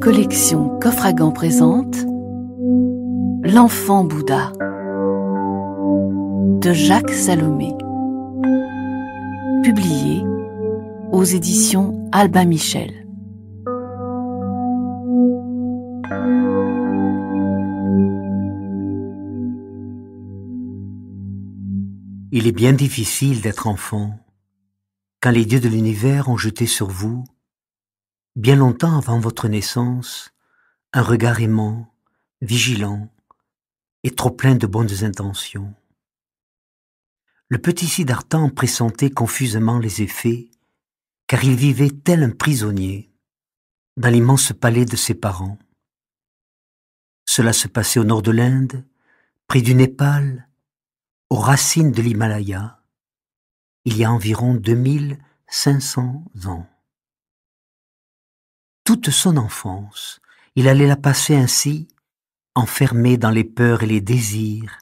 collection Coffragan présente L'enfant Bouddha de Jacques Salomé, publié aux éditions Albin Michel. Il est bien difficile d'être enfant quand les dieux de l'univers ont jeté sur vous bien longtemps avant votre naissance, un regard aimant, vigilant et trop plein de bonnes intentions. Le petit Siddhartha pressentait confusément les effets, car il vivait tel un prisonnier dans l'immense palais de ses parents. Cela se passait au nord de l'Inde, près du Népal, aux racines de l'Himalaya, il y a environ 2500 ans toute son enfance, il allait la passer ainsi, enfermé dans les peurs et les désirs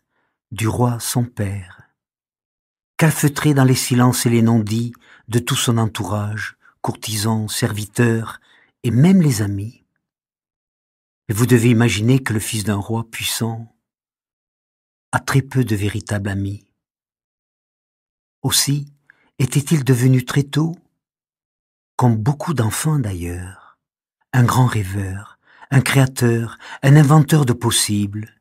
du roi son père, Calfeutré dans les silences et les non-dits de tout son entourage, courtisans, serviteurs et même les amis. Et vous devez imaginer que le fils d'un roi puissant a très peu de véritables amis. Aussi était-il devenu très tôt, comme beaucoup d'enfants d'ailleurs, un grand rêveur, un créateur, un inventeur de possibles.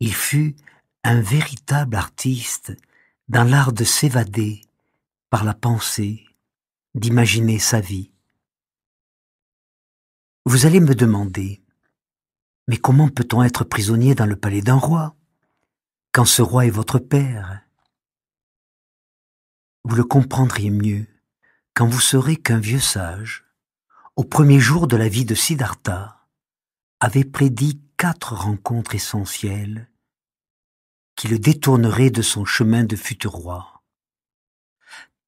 Il fut un véritable artiste dans l'art de s'évader par la pensée, d'imaginer sa vie. Vous allez me demander, mais comment peut-on être prisonnier dans le palais d'un roi, quand ce roi est votre père Vous le comprendriez mieux quand vous serez qu'un vieux sage au premier jour de la vie de Siddhartha, avait prédit quatre rencontres essentielles qui le détourneraient de son chemin de futur roi.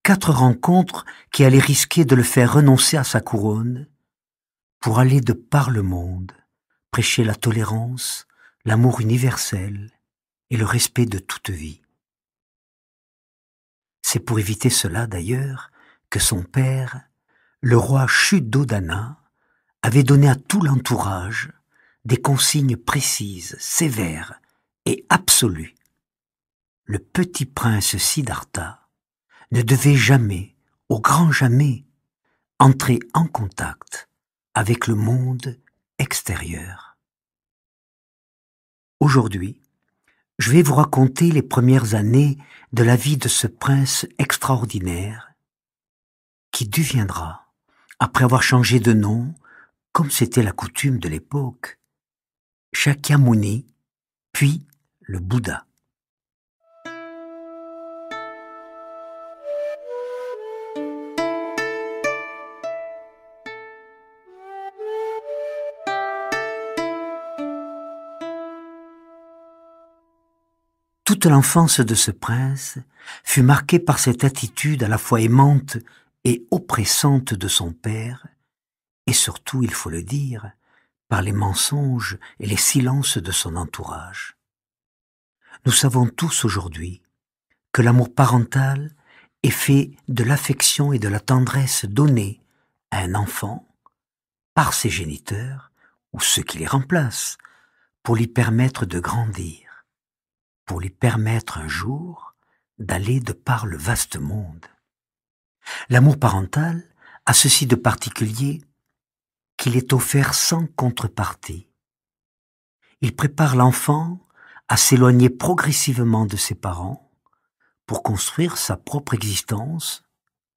Quatre rencontres qui allaient risquer de le faire renoncer à sa couronne pour aller de par le monde, prêcher la tolérance, l'amour universel et le respect de toute vie. C'est pour éviter cela d'ailleurs que son père le roi Chudodana avait donné à tout l'entourage des consignes précises, sévères et absolues. Le petit prince Siddhartha ne devait jamais, au grand jamais, entrer en contact avec le monde extérieur. Aujourd'hui, je vais vous raconter les premières années de la vie de ce prince extraordinaire qui deviendra après avoir changé de nom, comme c'était la coutume de l'époque, Shakyamuni, puis le Bouddha. Toute l'enfance de ce prince fut marquée par cette attitude à la fois aimante et oppressante de son père, et surtout, il faut le dire, par les mensonges et les silences de son entourage. Nous savons tous aujourd'hui que l'amour parental est fait de l'affection et de la tendresse donnée à un enfant par ses géniteurs ou ceux qui les remplacent pour lui permettre de grandir, pour lui permettre un jour d'aller de par le vaste monde. L'amour parental a ceci de particulier qu'il est offert sans contrepartie. Il prépare l'enfant à s'éloigner progressivement de ses parents pour construire sa propre existence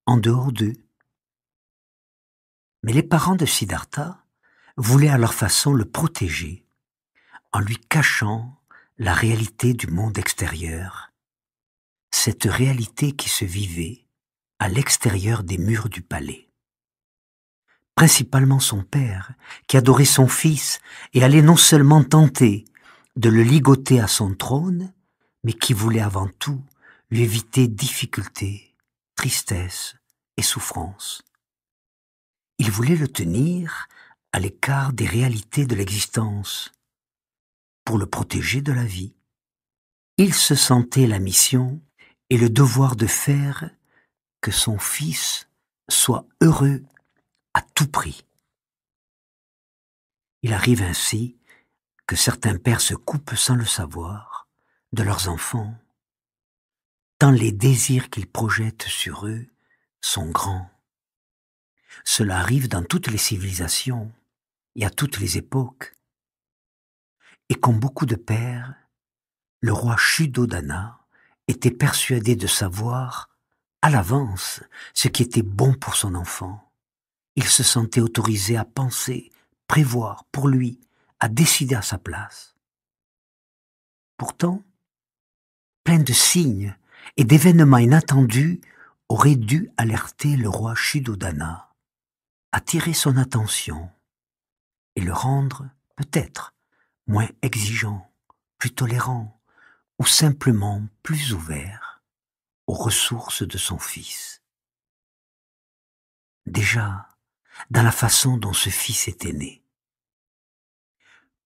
en dehors d'eux. Mais les parents de Siddhartha voulaient à leur façon le protéger en lui cachant la réalité du monde extérieur, cette réalité qui se vivait à l'extérieur des murs du palais. Principalement son père, qui adorait son fils et allait non seulement tenter de le ligoter à son trône, mais qui voulait avant tout lui éviter difficultés, tristesse et souffrance. Il voulait le tenir à l'écart des réalités de l'existence, pour le protéger de la vie. Il se sentait la mission et le devoir de faire que son fils soit heureux à tout prix. Il arrive ainsi que certains pères se coupent sans le savoir de leurs enfants, tant les désirs qu'ils projettent sur eux sont grands. Cela arrive dans toutes les civilisations et à toutes les époques. Et comme beaucoup de pères, le roi Shudodana était persuadé de savoir à l'avance ce qui était bon pour son enfant. Il se sentait autorisé à penser, prévoir pour lui, à décider à sa place. Pourtant, plein de signes et d'événements inattendus auraient dû alerter le roi Shudodana, attirer son attention et le rendre peut-être moins exigeant, plus tolérant ou simplement plus ouvert aux ressources de son fils. Déjà, dans la façon dont ce fils était né.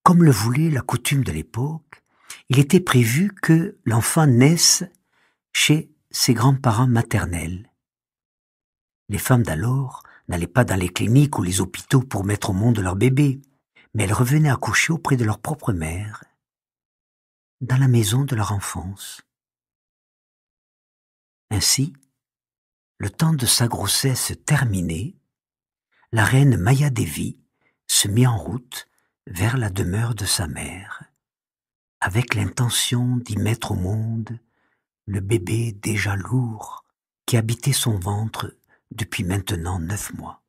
Comme le voulait la coutume de l'époque, il était prévu que l'enfant naisse chez ses grands-parents maternels. Les femmes d'alors n'allaient pas dans les cliniques ou les hôpitaux pour mettre au monde leur bébé, mais elles revenaient accoucher auprès de leur propre mère, dans la maison de leur enfance. Ainsi, le temps de sa grossesse terminé, la reine Maya Devi se mit en route vers la demeure de sa mère, avec l'intention d'y mettre au monde le bébé déjà lourd qui habitait son ventre depuis maintenant neuf mois.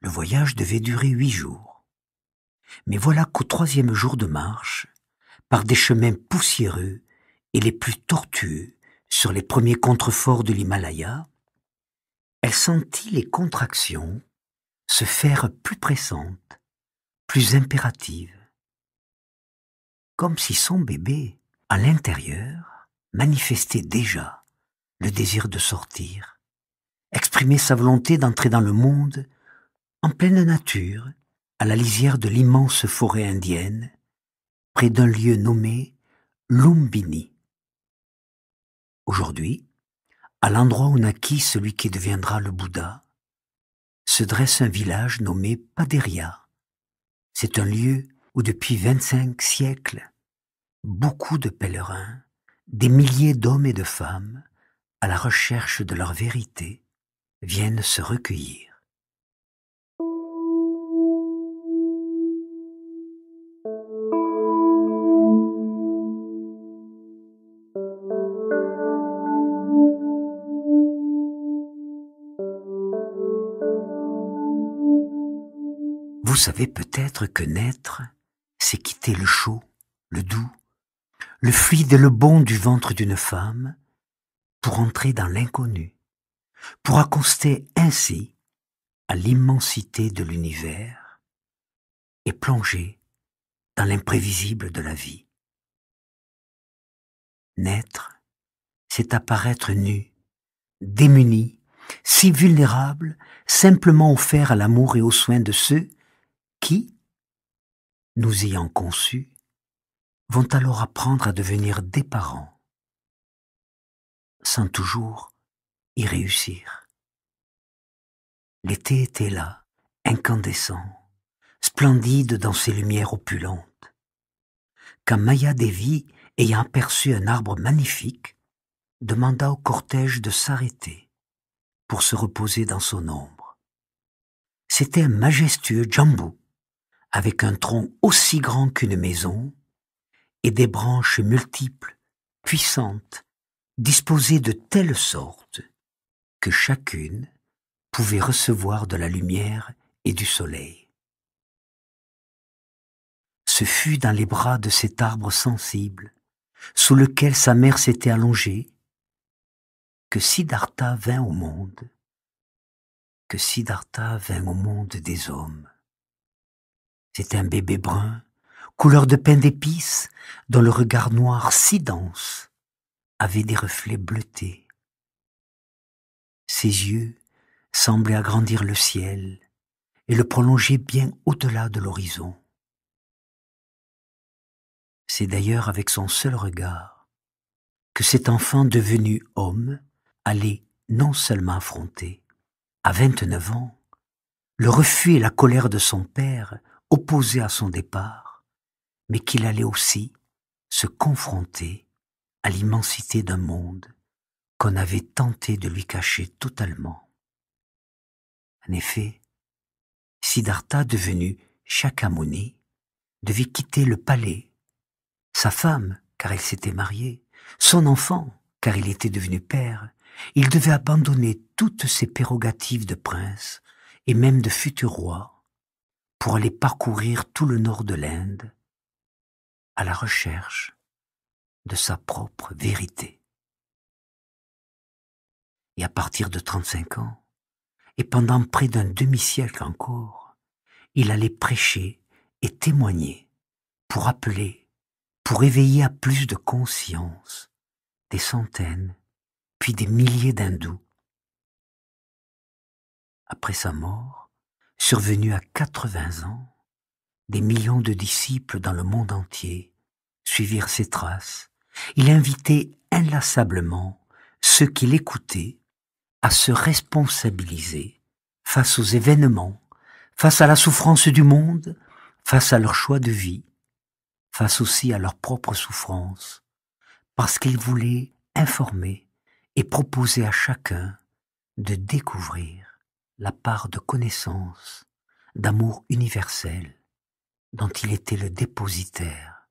Le voyage devait durer huit jours. Mais voilà qu'au troisième jour de marche, par des chemins poussiéreux et les plus tortueux, sur les premiers contreforts de l'Himalaya, elle sentit les contractions se faire plus pressantes, plus impératives, comme si son bébé, à l'intérieur, manifestait déjà le désir de sortir, exprimait sa volonté d'entrer dans le monde, en pleine nature, à la lisière de l'immense forêt indienne, près d'un lieu nommé Lumbini. Aujourd'hui, à l'endroit où naquit celui qui deviendra le Bouddha, se dresse un village nommé Paderia. C'est un lieu où depuis 25 siècles, beaucoup de pèlerins, des milliers d'hommes et de femmes, à la recherche de leur vérité, viennent se recueillir. Vous savez peut-être que naître, c'est quitter le chaud, le doux, le fluide et le bon du ventre d'une femme pour entrer dans l'inconnu, pour accoster ainsi à l'immensité de l'univers et plonger dans l'imprévisible de la vie. Naître, c'est apparaître nu, démuni, si vulnérable, simplement offert à l'amour et aux soins de ceux qui, nous ayant conçus, vont alors apprendre à devenir des parents, sans toujours y réussir. L'été était là, incandescent, splendide dans ses lumières opulentes. Quand Maya Devi, ayant aperçu un arbre magnifique, demanda au cortège de s'arrêter pour se reposer dans son ombre. C'était un majestueux jambou avec un tronc aussi grand qu'une maison et des branches multiples, puissantes, disposées de telle sorte que chacune pouvait recevoir de la lumière et du soleil. Ce fut dans les bras de cet arbre sensible, sous lequel sa mère s'était allongée, que Siddhartha vint au monde, que Siddhartha vint au monde des hommes. C'est un bébé brun, couleur de pain d'épices, dont le regard noir si dense avait des reflets bleutés. Ses yeux semblaient agrandir le ciel et le prolonger bien au-delà de l'horizon. C'est d'ailleurs avec son seul regard que cet enfant devenu homme allait non seulement affronter, à 29 ans, le refus et la colère de son père opposé à son départ, mais qu'il allait aussi se confronter à l'immensité d'un monde qu'on avait tenté de lui cacher totalement. En effet, Siddhartha, devenu Shakyamuni, devait quitter le palais, sa femme, car elle s'était mariée, son enfant, car il était devenu père, il devait abandonner toutes ses prérogatives de prince et même de futur roi pour aller parcourir tout le nord de l'Inde à la recherche de sa propre vérité. Et à partir de 35 ans, et pendant près d'un demi-siècle encore, il allait prêcher et témoigner pour appeler, pour éveiller à plus de conscience des centaines, puis des milliers d'hindous. Après sa mort, survenu à 80 ans, des millions de disciples dans le monde entier suivirent ses traces. Il invitait inlassablement ceux qui l'écoutaient à se responsabiliser face aux événements, face à la souffrance du monde, face à leur choix de vie, face aussi à leur propre souffrance, parce qu'il voulait informer et proposer à chacun de découvrir la part de connaissance, d'amour universel dont il était le dépositaire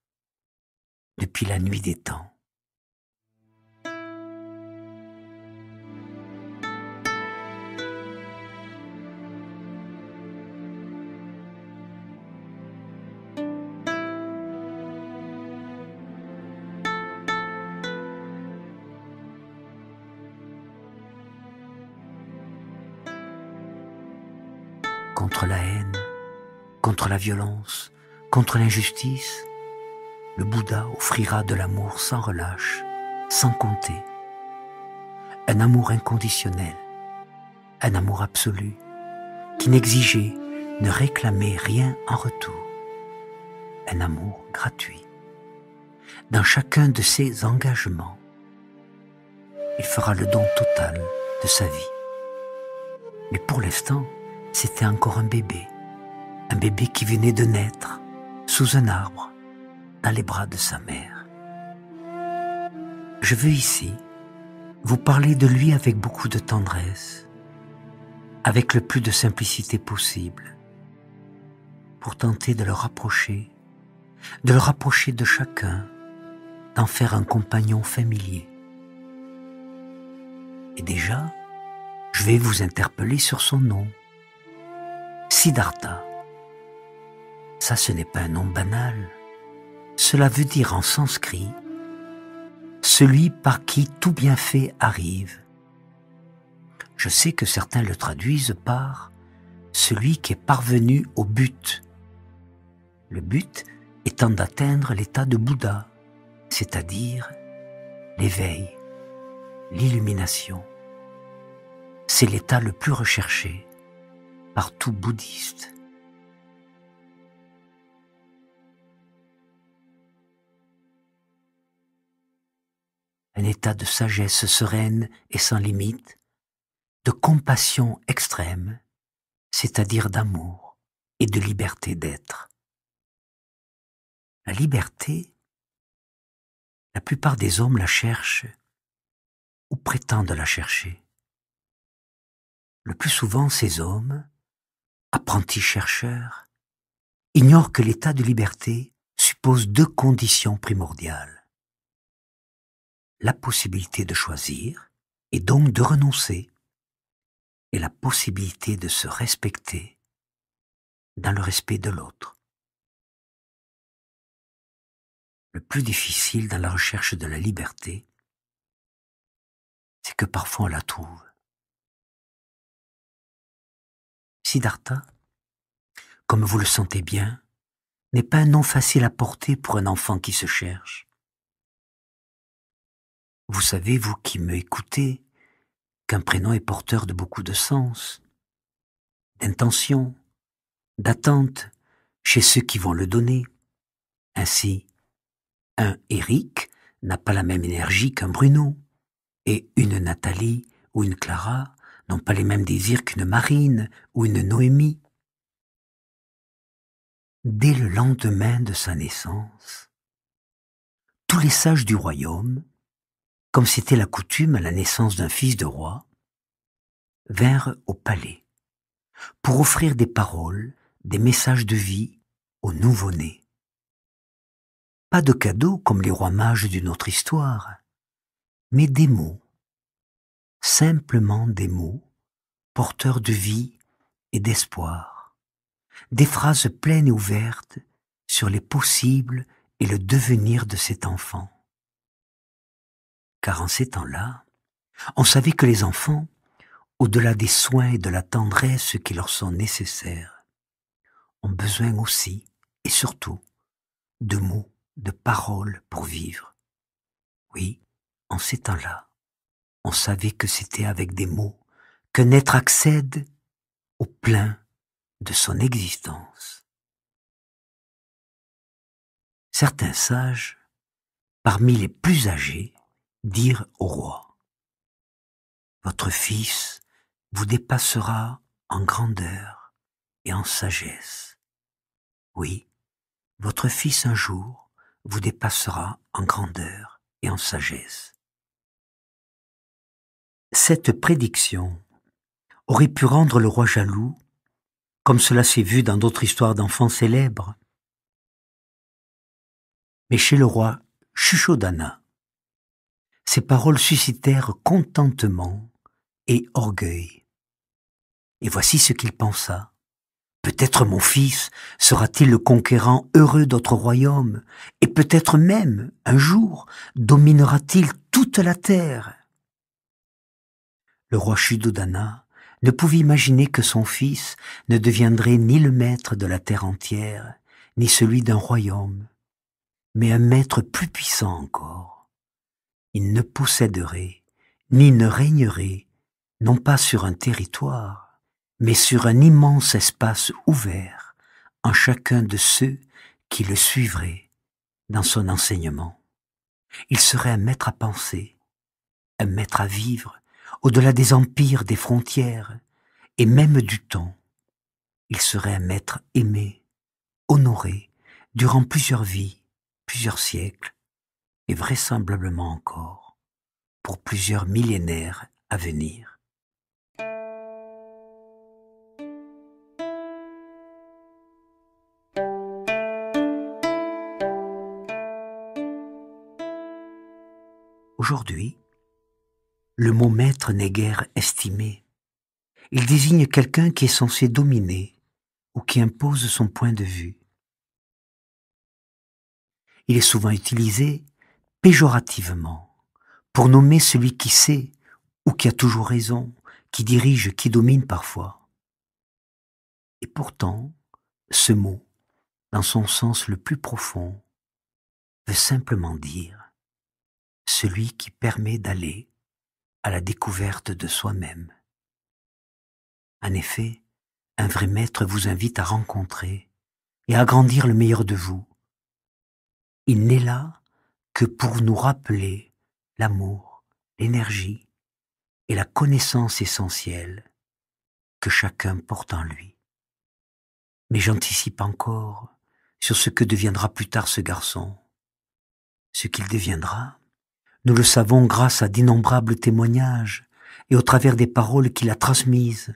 depuis la nuit des temps. la violence, contre l'injustice, le Bouddha offrira de l'amour sans relâche, sans compter. Un amour inconditionnel, un amour absolu, qui n'exigeait, ne réclamait rien en retour. Un amour gratuit. Dans chacun de ses engagements, il fera le don total de sa vie. Mais pour l'instant, c'était encore un bébé un bébé qui venait de naître sous un arbre dans les bras de sa mère. Je veux ici vous parler de lui avec beaucoup de tendresse, avec le plus de simplicité possible, pour tenter de le rapprocher, de le rapprocher de chacun, d'en faire un compagnon familier. Et déjà, je vais vous interpeller sur son nom, Siddhartha. Ça, ce n'est pas un nom banal. Cela veut dire en sanskrit celui par qui tout bienfait arrive. Je sais que certains le traduisent par celui qui est parvenu au but. Le but étant d'atteindre l'état de Bouddha, c'est-à-dire l'éveil, l'illumination. C'est l'état le plus recherché par tout bouddhiste. un état de sagesse sereine et sans limite, de compassion extrême, c'est-à-dire d'amour et de liberté d'être. La liberté, la plupart des hommes la cherchent ou prétendent la chercher. Le plus souvent, ces hommes, apprentis chercheurs, ignorent que l'état de liberté suppose deux conditions primordiales la possibilité de choisir et donc de renoncer, et la possibilité de se respecter dans le respect de l'autre. Le plus difficile dans la recherche de la liberté, c'est que parfois on la trouve. Siddhartha, comme vous le sentez bien, n'est pas un nom facile à porter pour un enfant qui se cherche. Vous savez, vous qui me écoutez, qu'un prénom est porteur de beaucoup de sens, d'intention, d'attente chez ceux qui vont le donner. Ainsi, un Éric n'a pas la même énergie qu'un Bruno, et une Nathalie ou une Clara n'ont pas les mêmes désirs qu'une Marine ou une Noémie. Dès le lendemain de sa naissance, tous les sages du royaume comme c'était la coutume à la naissance d'un fils de roi, vinrent au palais pour offrir des paroles, des messages de vie au nouveau né. Pas de cadeaux comme les rois mages d'une autre histoire, mais des mots, simplement des mots, porteurs de vie et d'espoir, des phrases pleines et ouvertes sur les possibles et le devenir de cet enfant car en ces temps-là, on savait que les enfants, au-delà des soins et de la tendresse qui leur sont nécessaires, ont besoin aussi et surtout de mots, de paroles pour vivre. Oui, en ces temps-là, on savait que c'était avec des mots que naître accède au plein de son existence. Certains sages, parmi les plus âgés, dire au roi, Votre fils vous dépassera en grandeur et en sagesse. Oui, votre fils un jour vous dépassera en grandeur et en sagesse. Cette prédiction aurait pu rendre le roi jaloux, comme cela s'est vu dans d'autres histoires d'enfants célèbres. Mais chez le roi Chuchodana, ces paroles suscitèrent contentement et orgueil. Et voici ce qu'il pensa. Peut-être mon fils sera-t-il le conquérant heureux d'autres royaumes, et peut-être même, un jour, dominera-t-il toute la terre. Le roi Shudodana ne pouvait imaginer que son fils ne deviendrait ni le maître de la terre entière, ni celui d'un royaume, mais un maître plus puissant encore il ne posséderait ni ne régnerait, non pas sur un territoire, mais sur un immense espace ouvert en chacun de ceux qui le suivraient dans son enseignement. Il serait un maître à penser, un maître à vivre, au-delà des empires, des frontières, et même du temps. Il serait un maître aimé, honoré, durant plusieurs vies, plusieurs siècles, et vraisemblablement encore pour plusieurs millénaires à venir. Aujourd'hui, le mot maître n'est guère estimé. Il désigne quelqu'un qui est censé dominer ou qui impose son point de vue. Il est souvent utilisé péjorativement pour nommer celui qui sait ou qui a toujours raison, qui dirige, qui domine parfois. Et pourtant, ce mot, dans son sens le plus profond, veut simplement dire celui qui permet d'aller à la découverte de soi-même. En effet, un vrai maître vous invite à rencontrer et à grandir le meilleur de vous. Il n'est là que pour nous rappeler l'amour, l'énergie et la connaissance essentielle que chacun porte en lui. Mais j'anticipe encore sur ce que deviendra plus tard ce garçon. Ce qu'il deviendra, nous le savons grâce à d'innombrables témoignages et au travers des paroles qu'il a transmises.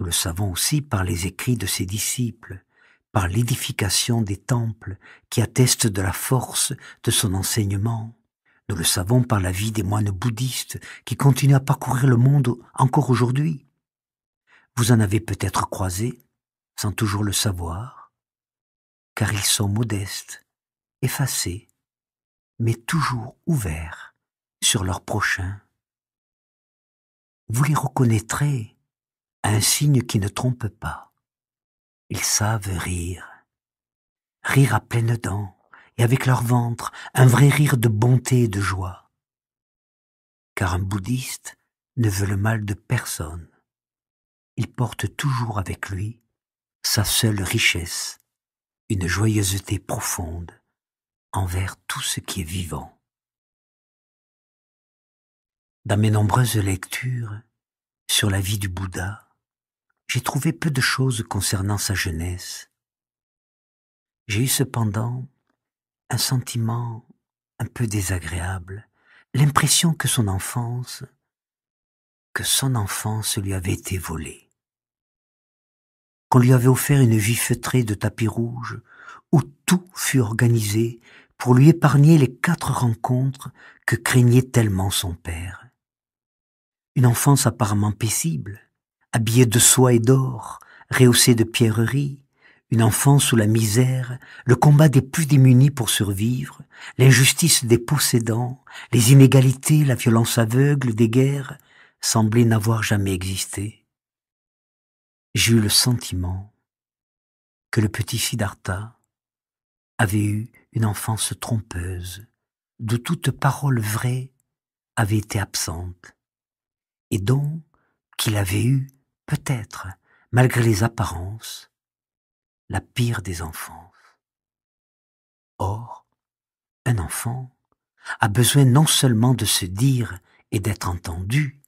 Nous le savons aussi par les écrits de ses disciples par l'édification des temples qui attestent de la force de son enseignement. Nous le savons par la vie des moines bouddhistes qui continuent à parcourir le monde encore aujourd'hui. Vous en avez peut-être croisé, sans toujours le savoir, car ils sont modestes, effacés, mais toujours ouverts sur leur prochain. Vous les reconnaîtrez à un signe qui ne trompe pas. Ils savent rire. Rire à pleines dents et avec leur ventre, un vrai rire de bonté et de joie. Car un bouddhiste ne veut le mal de personne. Il porte toujours avec lui sa seule richesse, une joyeuseté profonde envers tout ce qui est vivant. Dans mes nombreuses lectures sur la vie du Bouddha, j'ai trouvé peu de choses concernant sa jeunesse. J'ai eu cependant un sentiment un peu désagréable, l'impression que son enfance, que son enfance lui avait été volée, qu'on lui avait offert une vie feutrée de tapis rouge, où tout fut organisé pour lui épargner les quatre rencontres que craignait tellement son père. Une enfance apparemment paisible, habillé de soie et d'or, rehaussé de pierreries, une enfance sous la misère, le combat des plus démunis pour survivre, l'injustice des possédants, les inégalités, la violence aveugle des guerres, semblaient n'avoir jamais existé. J'eus le sentiment que le petit Siddhartha avait eu une enfance trompeuse, d'où toute parole vraie avait été absente, et donc qu'il avait eu peut-être, malgré les apparences, la pire des enfances. Or, un enfant a besoin non seulement de se dire et d'être entendu,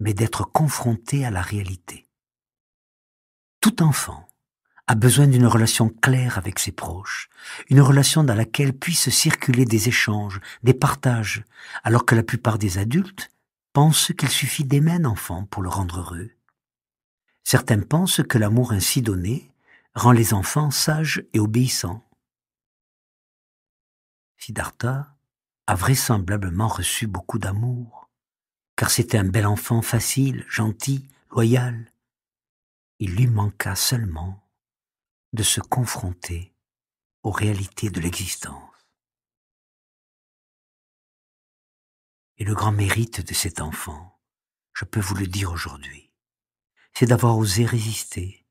mais d'être confronté à la réalité. Tout enfant a besoin d'une relation claire avec ses proches, une relation dans laquelle puissent circuler des échanges, des partages, alors que la plupart des adultes pensent qu'il suffit d'aimer un enfant pour le rendre heureux, Certains pensent que l'amour ainsi donné rend les enfants sages et obéissants. Siddhartha a vraisemblablement reçu beaucoup d'amour, car c'était un bel enfant facile, gentil, loyal. Il lui manqua seulement de se confronter aux réalités de l'existence. Et le grand mérite de cet enfant, je peux vous le dire aujourd'hui, c'est d'avoir osé résister,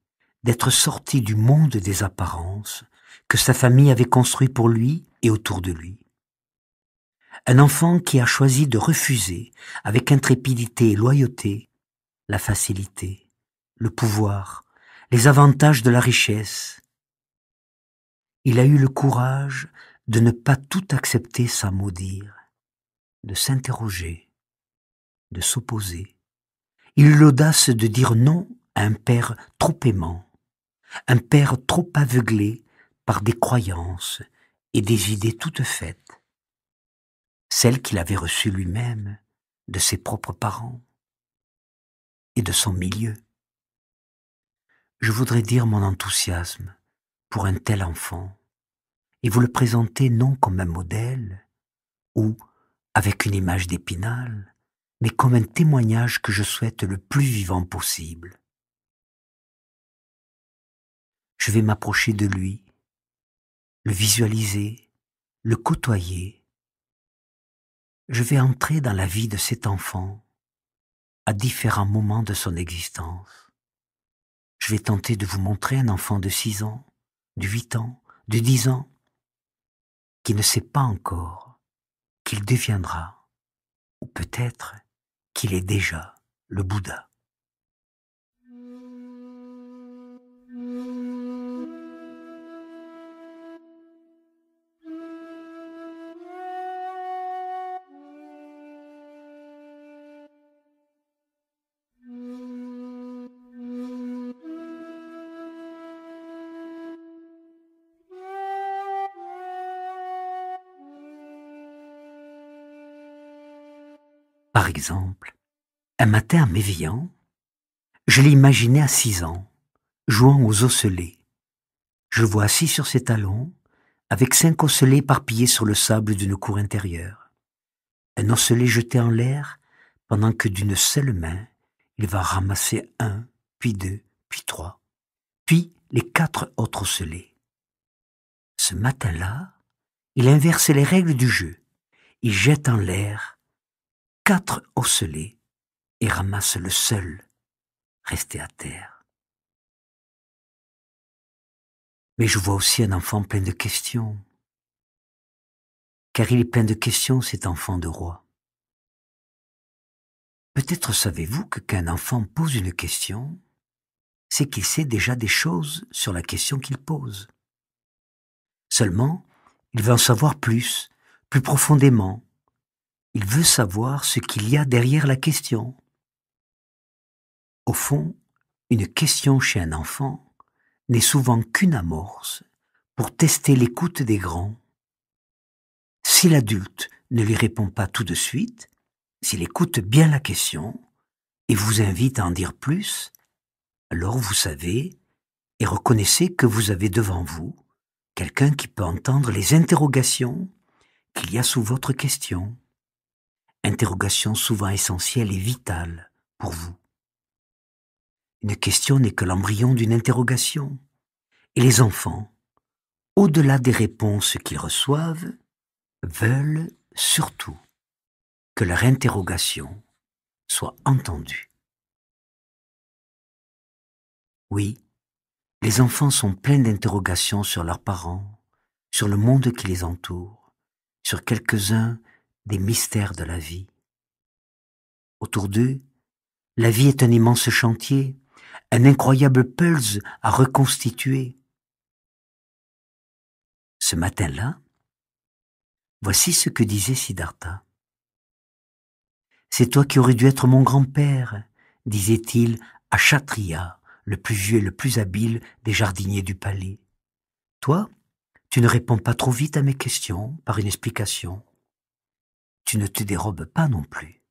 d'être sorti du monde des apparences que sa famille avait construit pour lui et autour de lui. Un enfant qui a choisi de refuser, avec intrépidité et loyauté, la facilité, le pouvoir, les avantages de la richesse. Il a eu le courage de ne pas tout accepter sans maudire, de s'interroger, de s'opposer, il eut l'audace de dire non à un père trop aimant, un père trop aveuglé par des croyances et des idées toutes faites, celles qu'il avait reçues lui-même de ses propres parents et de son milieu. Je voudrais dire mon enthousiasme pour un tel enfant et vous le présenter non comme un modèle ou avec une image d'épinal, mais comme un témoignage que je souhaite le plus vivant possible. Je vais m'approcher de lui, le visualiser, le côtoyer. Je vais entrer dans la vie de cet enfant à différents moments de son existence. Je vais tenter de vous montrer un enfant de 6 ans, de 8 ans, de 10 ans, qui ne sait pas encore qu'il deviendra, ou peut-être qu'il est déjà le Bouddha. exemple, un matin en m'éveillant, je l'imaginais à six ans, jouant aux osselets. Je vois assis sur ses talons, avec cinq osselets éparpillés sur le sable d'une cour intérieure. Un osselet jeté en l'air, pendant que d'une seule main, il va ramasser un, puis deux, puis trois, puis les quatre autres osselets. Ce matin-là, il inverse les règles du jeu. Il jette en l'air quatre osselets et ramasse le seul resté à terre. Mais je vois aussi un enfant plein de questions, car il est plein de questions cet enfant de roi. Peut-être savez-vous que qu'un enfant pose une question, c'est qu'il sait déjà des choses sur la question qu'il pose. Seulement, il veut en savoir plus, plus profondément, il veut savoir ce qu'il y a derrière la question. Au fond, une question chez un enfant n'est souvent qu'une amorce pour tester l'écoute des grands. Si l'adulte ne lui répond pas tout de suite, s'il écoute bien la question et vous invite à en dire plus, alors vous savez et reconnaissez que vous avez devant vous quelqu'un qui peut entendre les interrogations qu'il y a sous votre question interrogation souvent essentielle et vitale pour vous. Une question n'est que l'embryon d'une interrogation, et les enfants, au-delà des réponses qu'ils reçoivent, veulent surtout que leur interrogation soit entendue. Oui, les enfants sont pleins d'interrogations sur leurs parents, sur le monde qui les entoure, sur quelques-uns des mystères de la vie. Autour d'eux, la vie est un immense chantier, un incroyable pulse à reconstituer. Ce matin-là, voici ce que disait Siddhartha. C'est toi qui aurais dû être mon grand-père, disait-il à Chatria, le plus vieux et le plus habile des jardiniers du palais. Toi, tu ne réponds pas trop vite à mes questions par une explication. Tu ne te dérobes pas non plus.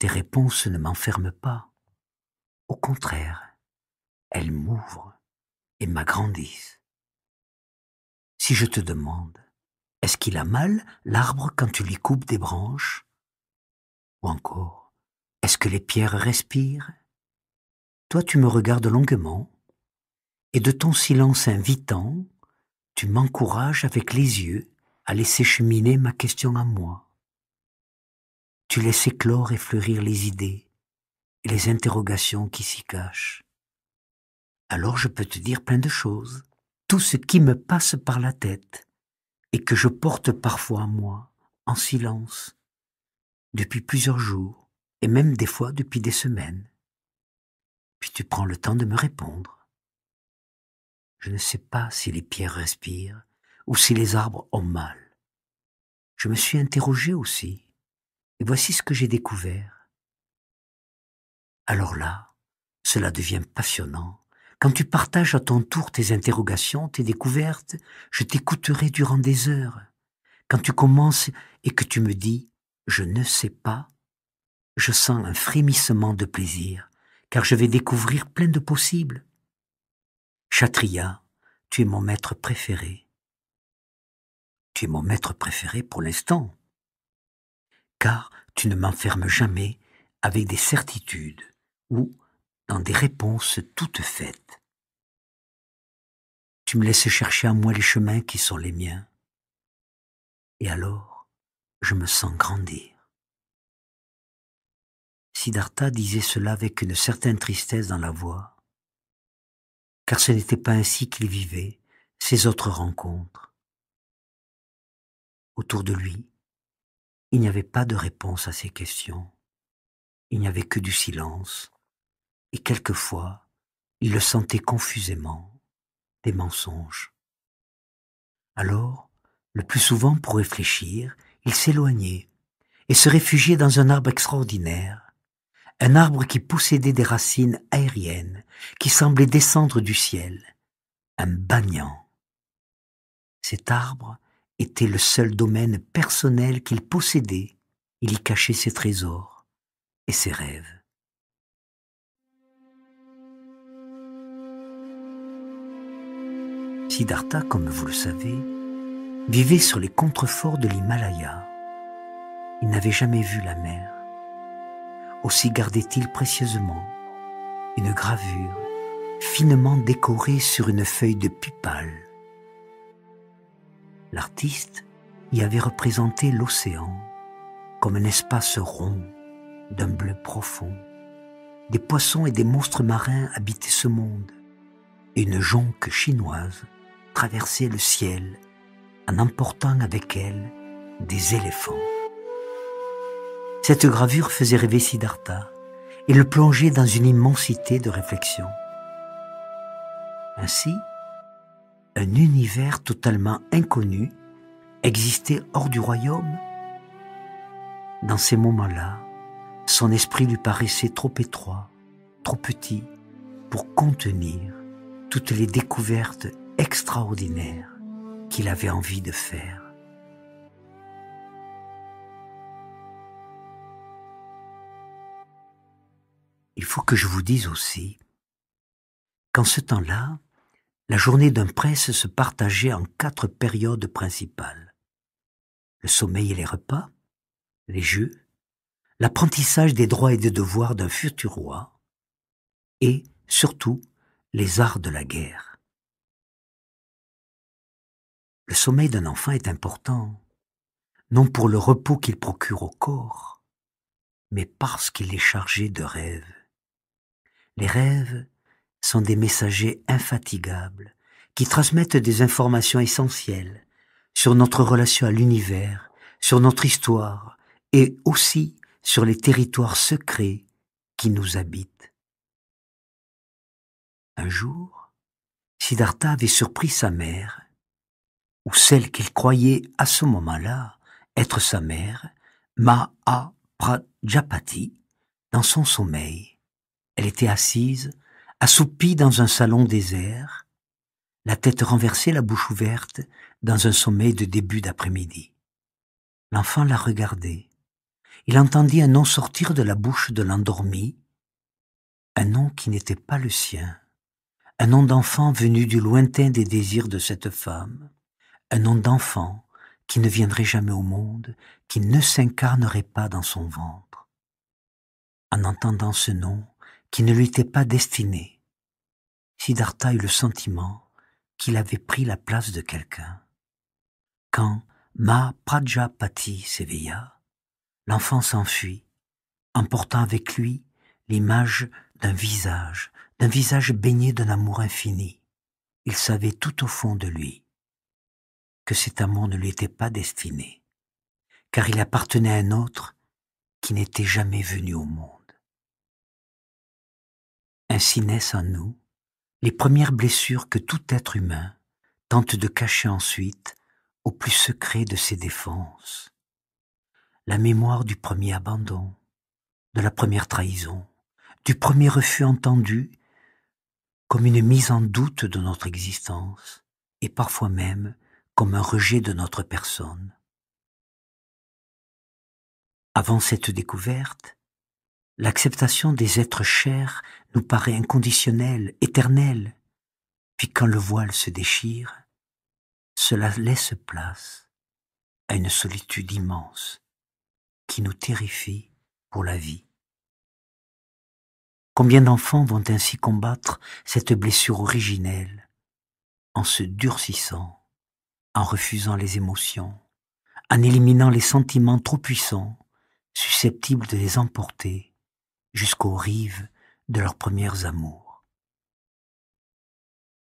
Tes réponses ne m'enferment pas. Au contraire, elles m'ouvrent et m'agrandissent. Si je te demande, est-ce qu'il a mal, l'arbre, quand tu lui coupes des branches Ou encore, est-ce que les pierres respirent Toi, tu me regardes longuement, et de ton silence invitant, tu m'encourages avec les yeux à laisser cheminer ma question à moi. Tu laisses éclore et fleurir les idées et les interrogations qui s'y cachent. Alors je peux te dire plein de choses, tout ce qui me passe par la tête et que je porte parfois à moi, en silence, depuis plusieurs jours et même des fois depuis des semaines. Puis tu prends le temps de me répondre. Je ne sais pas si les pierres respirent, ou si les arbres ont mal. Je me suis interrogé aussi, et voici ce que j'ai découvert. Alors là, cela devient passionnant. Quand tu partages à ton tour tes interrogations, tes découvertes, je t'écouterai durant des heures. Quand tu commences et que tu me dis ⁇ Je ne sais pas ⁇ je sens un frémissement de plaisir, car je vais découvrir plein de possibles. Chatria, tu es mon maître préféré tu es mon maître préféré pour l'instant, car tu ne m'enfermes jamais avec des certitudes ou dans des réponses toutes faites. Tu me laisses chercher à moi les chemins qui sont les miens, et alors je me sens grandir. Siddhartha disait cela avec une certaine tristesse dans la voix, car ce n'était pas ainsi qu'il vivait ses autres rencontres autour de lui. Il n'y avait pas de réponse à ses questions. Il n'y avait que du silence. Et quelquefois, il le sentait confusément, des mensonges. Alors, le plus souvent pour réfléchir, il s'éloignait et se réfugiait dans un arbre extraordinaire, un arbre qui possédait des racines aériennes, qui semblaient descendre du ciel, un banyan. Cet arbre était le seul domaine personnel qu'il possédait. Il y cachait ses trésors et ses rêves. Siddhartha, comme vous le savez, vivait sur les contreforts de l'Himalaya. Il n'avait jamais vu la mer. Aussi gardait-il précieusement une gravure finement décorée sur une feuille de pupale L'artiste y avait représenté l'océan comme un espace rond d'un bleu profond. Des poissons et des monstres marins habitaient ce monde. une jonque chinoise traversait le ciel en emportant avec elle des éléphants. Cette gravure faisait rêver Siddhartha et le plongeait dans une immensité de réflexion. Ainsi, un univers totalement inconnu existait hors du royaume Dans ces moments-là, son esprit lui paraissait trop étroit, trop petit, pour contenir toutes les découvertes extraordinaires qu'il avait envie de faire. Il faut que je vous dise aussi qu'en ce temps-là, la journée d'un prince se partageait en quatre périodes principales. Le sommeil et les repas, les jeux, l'apprentissage des droits et des devoirs d'un futur roi, et, surtout, les arts de la guerre. Le sommeil d'un enfant est important, non pour le repos qu'il procure au corps, mais parce qu'il est chargé de rêves. Les rêves sont des messagers infatigables qui transmettent des informations essentielles sur notre relation à l'univers, sur notre histoire et aussi sur les territoires secrets qui nous habitent. Un jour, Siddhartha avait surpris sa mère, ou celle qu'il croyait à ce moment-là être sa mère, Maha Prajapati, dans son sommeil. Elle était assise assoupie dans un salon désert, la tête renversée, la bouche ouverte, dans un sommeil de début d'après-midi. L'enfant la regardait. Il entendit un nom sortir de la bouche de l'endormi, un nom qui n'était pas le sien, un nom d'enfant venu du lointain des désirs de cette femme, un nom d'enfant qui ne viendrait jamais au monde, qui ne s'incarnerait pas dans son ventre. En entendant ce nom, qui ne lui était pas destiné. Siddhartha eut le sentiment qu'il avait pris la place de quelqu'un. Quand Ma Prajapati s'éveilla, l'enfant s'enfuit, emportant avec lui l'image d'un visage, d'un visage baigné d'un amour infini. Il savait tout au fond de lui que cet amour ne lui était pas destiné, car il appartenait à un autre qui n'était jamais venu au monde. Ainsi naissent en nous les premières blessures que tout être humain tente de cacher ensuite au plus secret de ses défenses. La mémoire du premier abandon, de la première trahison, du premier refus entendu comme une mise en doute de notre existence et parfois même comme un rejet de notre personne. Avant cette découverte, L'acceptation des êtres chers nous paraît inconditionnelle, éternelle. Puis quand le voile se déchire, cela laisse place à une solitude immense qui nous terrifie pour la vie. Combien d'enfants vont ainsi combattre cette blessure originelle en se durcissant, en refusant les émotions, en éliminant les sentiments trop puissants susceptibles de les emporter jusqu'aux rives de leurs premières amours.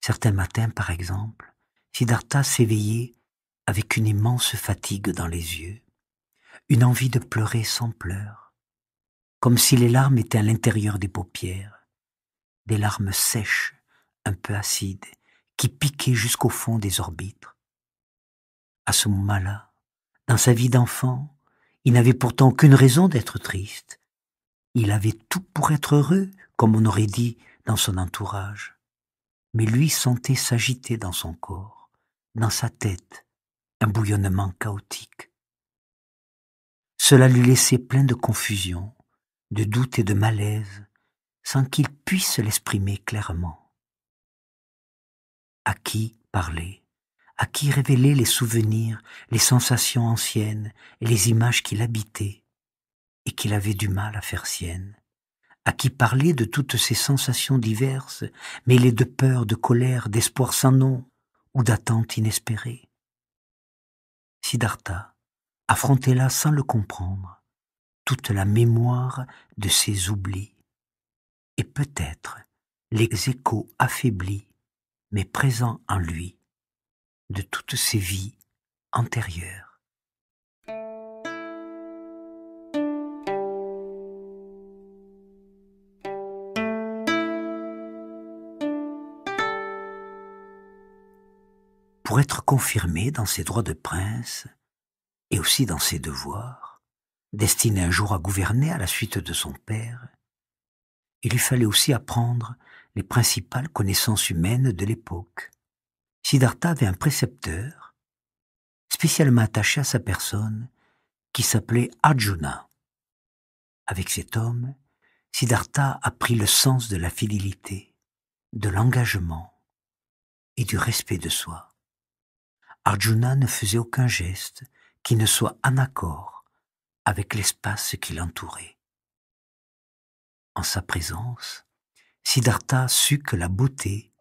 Certains matins, par exemple, Siddhartha s'éveillait avec une immense fatigue dans les yeux, une envie de pleurer sans pleurs, comme si les larmes étaient à l'intérieur des paupières, des larmes sèches, un peu acides, qui piquaient jusqu'au fond des orbites. À ce moment-là, dans sa vie d'enfant, il n'avait pourtant aucune raison d'être triste, il avait tout pour être heureux, comme on aurait dit dans son entourage. Mais lui sentait s'agiter dans son corps, dans sa tête, un bouillonnement chaotique. Cela lui laissait plein de confusion, de doute et de malaise, sans qu'il puisse l'exprimer clairement. À qui parler À qui révéler les souvenirs, les sensations anciennes et les images qui l'habitaient et qu'il avait du mal à faire sienne, à qui parler de toutes ces sensations diverses, mêlées de peur, de colère, d'espoir sans nom ou d'attente inespérée. Siddhartha affrontait là sans le comprendre toute la mémoire de ses oublis et peut-être les échos affaiblis mais présents en lui de toutes ses vies antérieures. pour être confirmé dans ses droits de prince et aussi dans ses devoirs, destiné un jour à gouverner à la suite de son père, il lui fallait aussi apprendre les principales connaissances humaines de l'époque. Siddhartha avait un précepteur, spécialement attaché à sa personne, qui s'appelait Arjuna. Avec cet homme, Siddhartha apprit le sens de la fidélité, de l'engagement et du respect de soi. Arjuna ne faisait aucun geste qui ne soit en accord avec l'espace qui l'entourait. En sa présence, Siddhartha sut que la beauté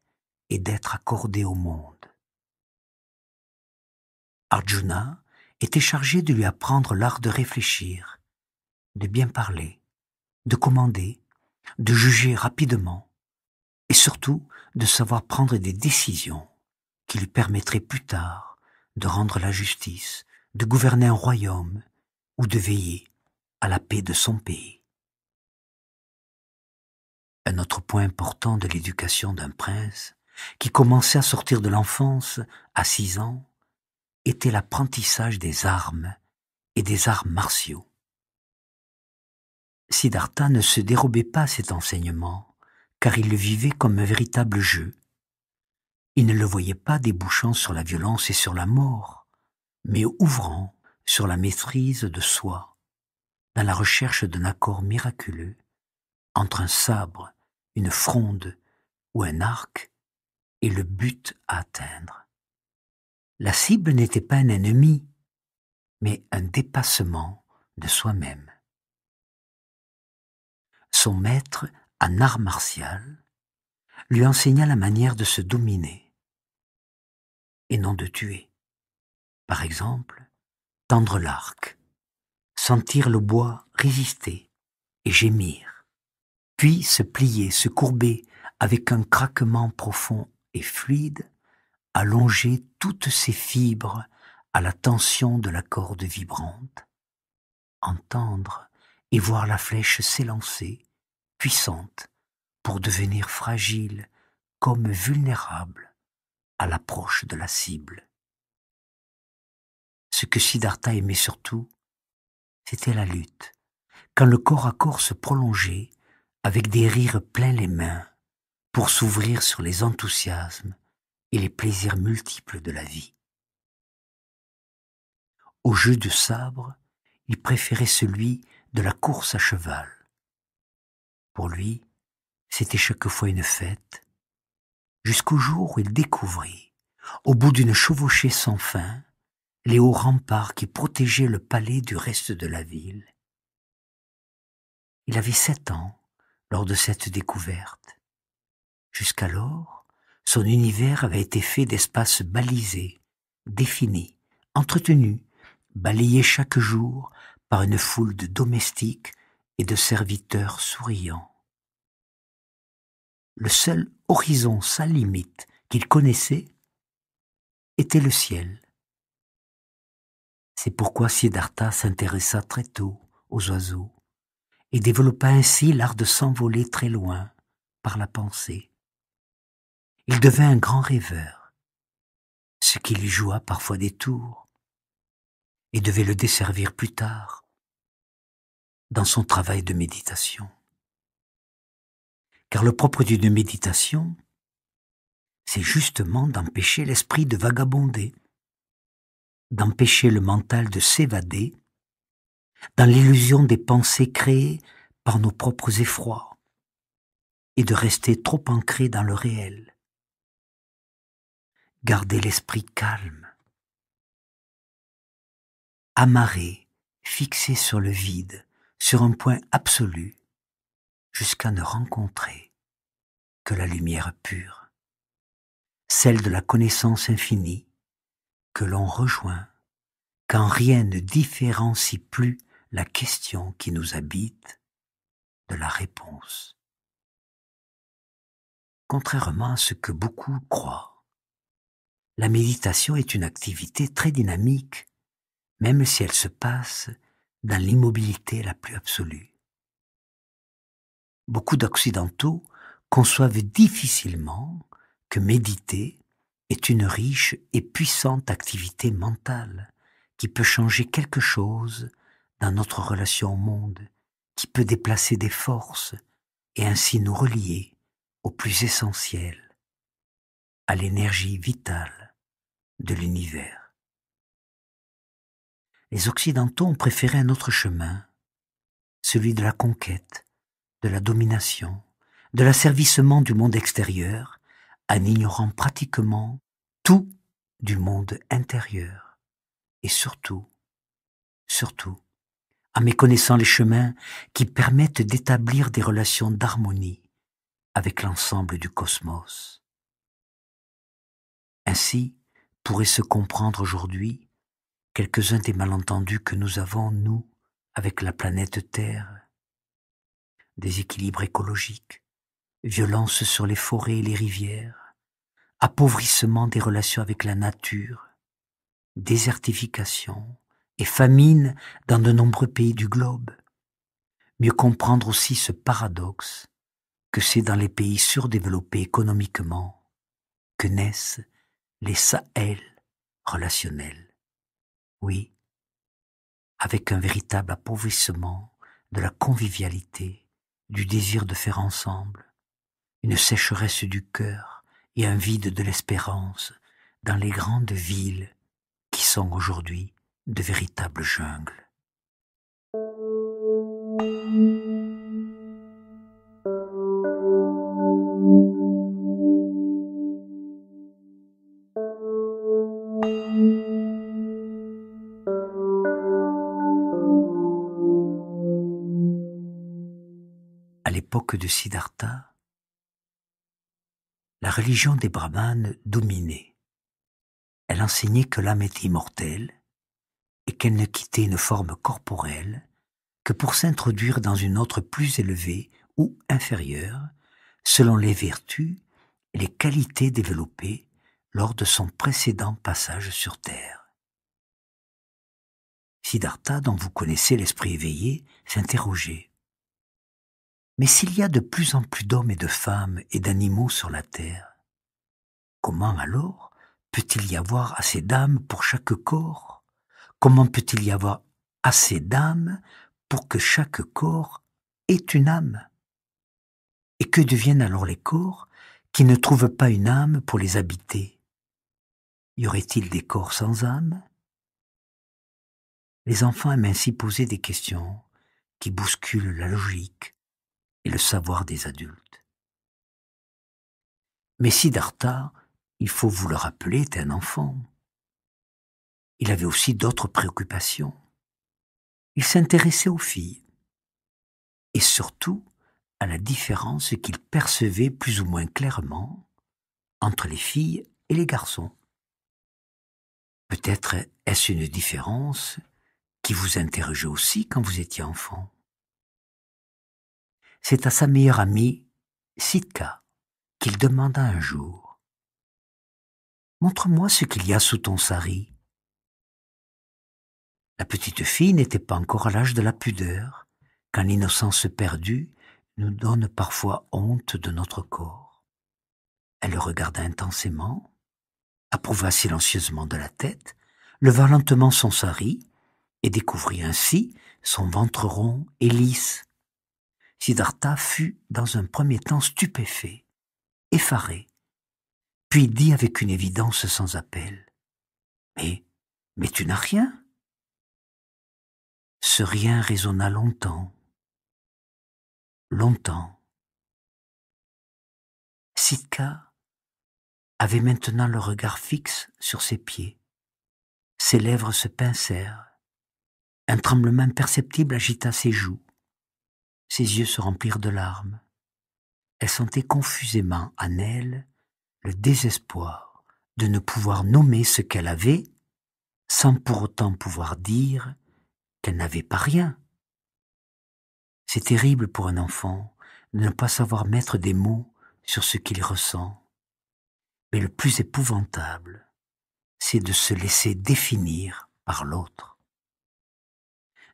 est d'être accordée au monde. Arjuna était chargé de lui apprendre l'art de réfléchir, de bien parler, de commander, de juger rapidement, et surtout de savoir prendre des décisions qui lui permettraient plus tard de rendre la justice, de gouverner un royaume ou de veiller à la paix de son pays. Un autre point important de l'éducation d'un prince, qui commençait à sortir de l'enfance à six ans, était l'apprentissage des armes et des arts martiaux. Siddhartha ne se dérobait pas à cet enseignement, car il le vivait comme un véritable jeu, il ne le voyait pas débouchant sur la violence et sur la mort, mais ouvrant sur la maîtrise de soi, dans la recherche d'un accord miraculeux entre un sabre, une fronde ou un arc et le but à atteindre. La cible n'était pas un ennemi, mais un dépassement de soi-même. Son maître un art martial, lui enseigna la manière de se dominer et non de tuer. Par exemple, tendre l'arc, sentir le bois résister et gémir, puis se plier, se courber avec un craquement profond et fluide, allonger toutes ses fibres à la tension de la corde vibrante, entendre et voir la flèche s'élancer, puissante, pour devenir fragile comme vulnérable à l'approche de la cible. Ce que Siddhartha aimait surtout, c'était la lutte, quand le corps à corps se prolongeait avec des rires pleins les mains pour s'ouvrir sur les enthousiasmes et les plaisirs multiples de la vie. Au jeu de sabre, il préférait celui de la course à cheval. Pour lui, c'était chaque fois une fête, jusqu'au jour où il découvrit, au bout d'une chevauchée sans fin, les hauts remparts qui protégeaient le palais du reste de la ville. Il avait sept ans lors de cette découverte. Jusqu'alors, son univers avait été fait d'espaces balisés, définis, entretenus, balayés chaque jour par une foule de domestiques et de serviteurs souriants le seul horizon sans limite qu'il connaissait était le ciel. C'est pourquoi Siddhartha s'intéressa très tôt aux oiseaux et développa ainsi l'art de s'envoler très loin par la pensée. Il devint un grand rêveur, ce qui lui joua parfois des tours et devait le desservir plus tard dans son travail de méditation car le propre de méditation, c'est justement d'empêcher l'esprit de vagabonder, d'empêcher le mental de s'évader dans l'illusion des pensées créées par nos propres effrois et de rester trop ancré dans le réel. Garder l'esprit calme, amarré, fixé sur le vide, sur un point absolu, jusqu'à ne rencontrer que la lumière pure, celle de la connaissance infinie que l'on rejoint quand rien ne différencie plus la question qui nous habite de la réponse. Contrairement à ce que beaucoup croient, la méditation est une activité très dynamique, même si elle se passe dans l'immobilité la plus absolue beaucoup d'Occidentaux conçoivent difficilement que méditer est une riche et puissante activité mentale qui peut changer quelque chose dans notre relation au monde, qui peut déplacer des forces et ainsi nous relier au plus essentiel, à l'énergie vitale de l'univers. Les Occidentaux ont préféré un autre chemin, celui de la conquête, de la domination, de l'asservissement du monde extérieur, en ignorant pratiquement tout du monde intérieur, et surtout, surtout, en méconnaissant les chemins qui permettent d'établir des relations d'harmonie avec l'ensemble du cosmos. Ainsi pourraient se comprendre aujourd'hui quelques-uns des malentendus que nous avons, nous, avec la planète Terre, déséquilibre écologique, violence sur les forêts et les rivières, appauvrissement des relations avec la nature, désertification et famine dans de nombreux pays du globe. Mieux comprendre aussi ce paradoxe que c'est dans les pays surdéveloppés économiquement que naissent les Sahel relationnels. Oui, avec un véritable appauvrissement de la convivialité du désir de faire ensemble, une sécheresse du cœur et un vide de l'espérance dans les grandes villes qui sont aujourd'hui de véritables jungles. de Siddhartha, la religion des brahmanes dominait. Elle enseignait que l'âme est immortelle et qu'elle ne quittait une forme corporelle que pour s'introduire dans une autre plus élevée ou inférieure, selon les vertus et les qualités développées lors de son précédent passage sur Terre. Siddhartha, dont vous connaissez l'esprit éveillé, s'interrogeait. Mais s'il y a de plus en plus d'hommes et de femmes et d'animaux sur la terre, comment alors peut-il y avoir assez d'âmes pour chaque corps Comment peut-il y avoir assez d'âmes pour que chaque corps ait une âme Et que deviennent alors les corps qui ne trouvent pas une âme pour les habiter Y aurait-il des corps sans âme Les enfants aiment ainsi poser des questions qui bousculent la logique, et le savoir des adultes. Mais Siddhartha, il faut vous le rappeler, était un enfant. Il avait aussi d'autres préoccupations. Il s'intéressait aux filles et surtout à la différence qu'il percevait plus ou moins clairement entre les filles et les garçons. Peut-être est-ce une différence qui vous interrogeait aussi quand vous étiez enfant c'est à sa meilleure amie, Sitka, qu'il demanda un jour Montre-moi ce qu'il y a sous ton sari. La petite fille n'était pas encore à l'âge de la pudeur, quand l'innocence perdue nous donne parfois honte de notre corps. Elle le regarda intensément, approuva silencieusement de la tête, leva lentement son sari et découvrit ainsi son ventre rond et lisse, Siddhartha fut dans un premier temps stupéfait, effaré, puis dit avec une évidence sans appel Mais, mais tu n'as rien Ce rien résonna longtemps, longtemps. Sitka avait maintenant le regard fixe sur ses pieds. Ses lèvres se pincèrent. Un tremblement perceptible agita ses joues ses yeux se remplirent de larmes. Elle sentait confusément en elle le désespoir de ne pouvoir nommer ce qu'elle avait sans pour autant pouvoir dire qu'elle n'avait pas rien. C'est terrible pour un enfant de ne pas savoir mettre des mots sur ce qu'il ressent. Mais le plus épouvantable, c'est de se laisser définir par l'autre,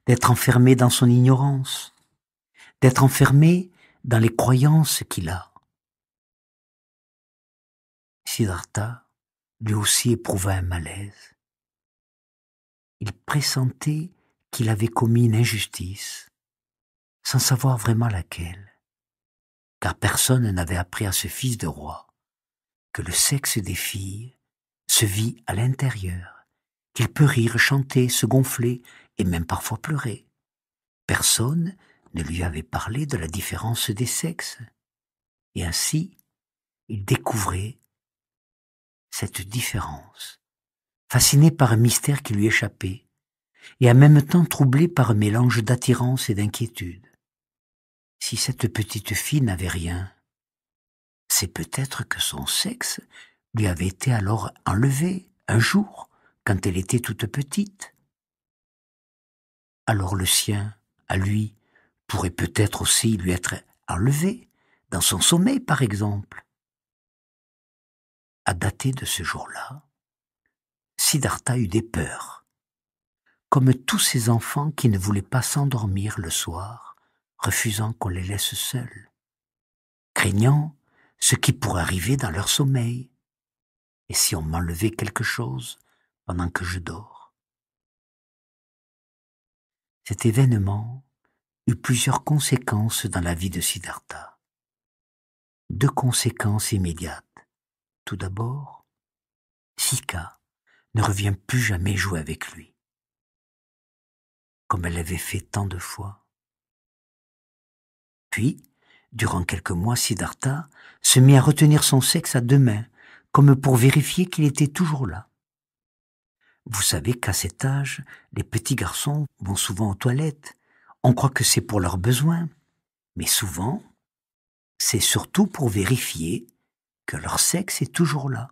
d'être enfermé dans son ignorance, d'être enfermé dans les croyances qu'il a. Siddhartha, lui aussi, éprouva un malaise. Il pressentait qu'il avait commis une injustice, sans savoir vraiment laquelle, car personne n'avait appris à ce fils de roi que le sexe des filles se vit à l'intérieur, qu'il peut rire, chanter, se gonfler et même parfois pleurer. Personne ne lui avait parlé de la différence des sexes. Et ainsi, il découvrait cette différence, fasciné par un mystère qui lui échappait, et en même temps troublé par un mélange d'attirance et d'inquiétude. Si cette petite fille n'avait rien, c'est peut-être que son sexe lui avait été alors enlevé un jour, quand elle était toute petite. Alors le sien, à lui, pourrait peut-être aussi lui être enlevé dans son sommeil par exemple. À dater de ce jour-là, Siddhartha eut des peurs. Comme tous ces enfants qui ne voulaient pas s'endormir le soir, refusant qu'on les laisse seuls, craignant ce qui pourrait arriver dans leur sommeil. Et si on m'enlevait quelque chose pendant que je dors Cet événement eut plusieurs conséquences dans la vie de Siddhartha. Deux conséquences immédiates. Tout d'abord, Sika ne revient plus jamais jouer avec lui, comme elle l'avait fait tant de fois. Puis, durant quelques mois, Siddhartha se mit à retenir son sexe à deux mains, comme pour vérifier qu'il était toujours là. Vous savez qu'à cet âge, les petits garçons vont souvent aux toilettes on croit que c'est pour leurs besoins, mais souvent, c'est surtout pour vérifier que leur sexe est toujours là.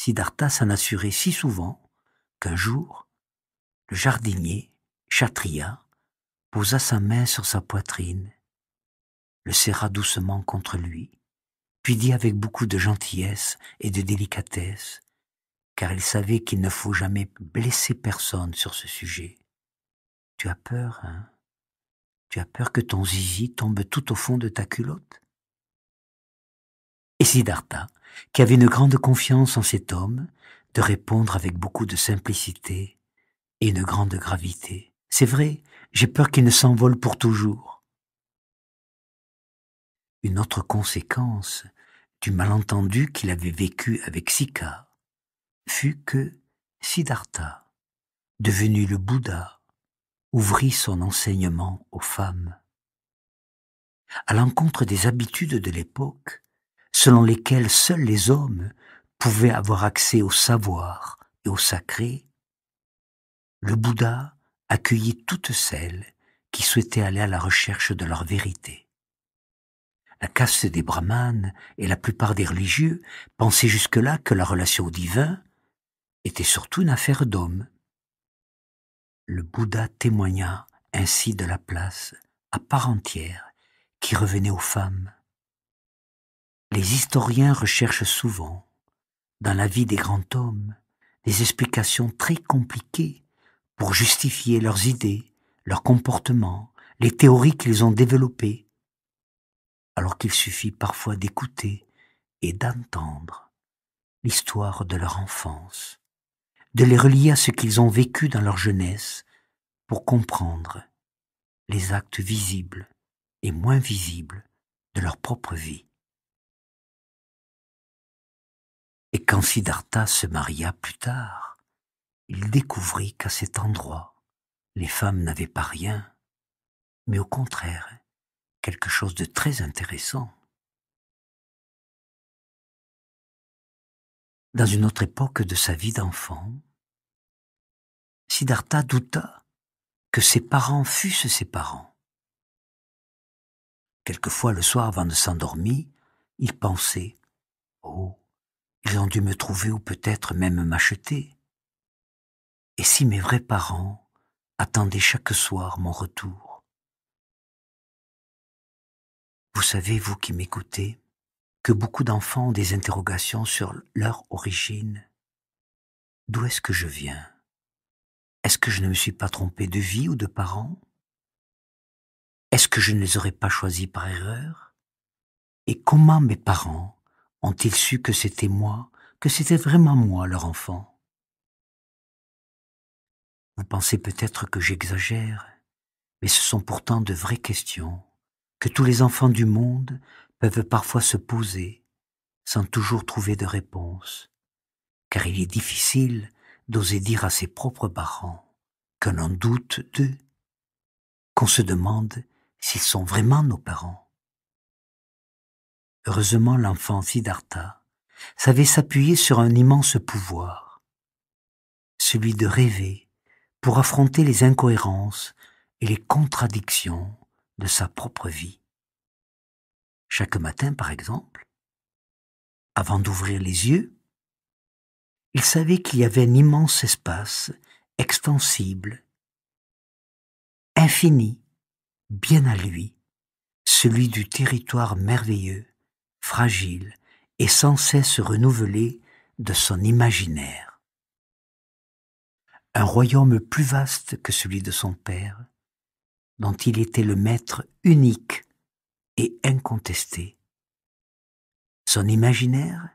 Siddhartha s'en assurait si souvent qu'un jour, le jardinier, Chatria posa sa main sur sa poitrine, le serra doucement contre lui, puis dit avec beaucoup de gentillesse et de délicatesse, car il savait qu'il ne faut jamais blesser personne sur ce sujet. Tu as peur, hein Tu as peur que ton zizi tombe tout au fond de ta culotte Et Siddhartha, qui avait une grande confiance en cet homme, de répondre avec beaucoup de simplicité et une grande gravité. C'est vrai, j'ai peur qu'il ne s'envole pour toujours. Une autre conséquence du malentendu qu'il avait vécu avec Sika fut que Siddhartha, devenu le Bouddha, ouvrit son enseignement aux femmes. À l'encontre des habitudes de l'époque, selon lesquelles seuls les hommes pouvaient avoir accès au savoir et au sacré, le Bouddha accueillit toutes celles qui souhaitaient aller à la recherche de leur vérité. La caste des brahmanes et la plupart des religieux pensaient jusque-là que la relation au divin était surtout une affaire d'hommes le Bouddha témoigna ainsi de la place à part entière qui revenait aux femmes. Les historiens recherchent souvent, dans la vie des grands hommes, des explications très compliquées pour justifier leurs idées, leurs comportements, les théories qu'ils ont développées, alors qu'il suffit parfois d'écouter et d'entendre l'histoire de leur enfance, de les relier à ce qu'ils ont vécu dans leur jeunesse pour comprendre les actes visibles et moins visibles de leur propre vie. Et quand Siddhartha se maria plus tard, il découvrit qu'à cet endroit, les femmes n'avaient pas rien, mais au contraire, quelque chose de très intéressant. dans une autre époque de sa vie d'enfant, Siddhartha douta que ses parents fussent ses parents. Quelquefois le soir avant de s'endormir, il pensait Oh, ils ont dû me trouver ou peut-être même m'acheter. Et si mes vrais parents attendaient chaque soir mon retour Vous savez, vous qui m'écoutez, que beaucoup d'enfants ont des interrogations sur leur origine. D'où est-ce que je viens Est-ce que je ne me suis pas trompé de vie ou de parents Est-ce que je ne les aurais pas choisis par erreur Et comment mes parents ont-ils su que c'était moi, que c'était vraiment moi leur enfant Vous pensez peut-être que j'exagère, mais ce sont pourtant de vraies questions que tous les enfants du monde peuvent parfois se poser sans toujours trouver de réponse, car il est difficile d'oser dire à ses propres parents qu'on en doute d'eux, qu'on se demande s'ils sont vraiment nos parents. Heureusement, l'enfant Siddhartha savait s'appuyer sur un immense pouvoir, celui de rêver pour affronter les incohérences et les contradictions de sa propre vie. Chaque matin, par exemple, avant d'ouvrir les yeux, il savait qu'il y avait un immense espace, extensible, infini, bien à lui, celui du territoire merveilleux, fragile et sans cesse renouvelé de son imaginaire. Un royaume plus vaste que celui de son père, dont il était le maître unique incontesté. Son imaginaire,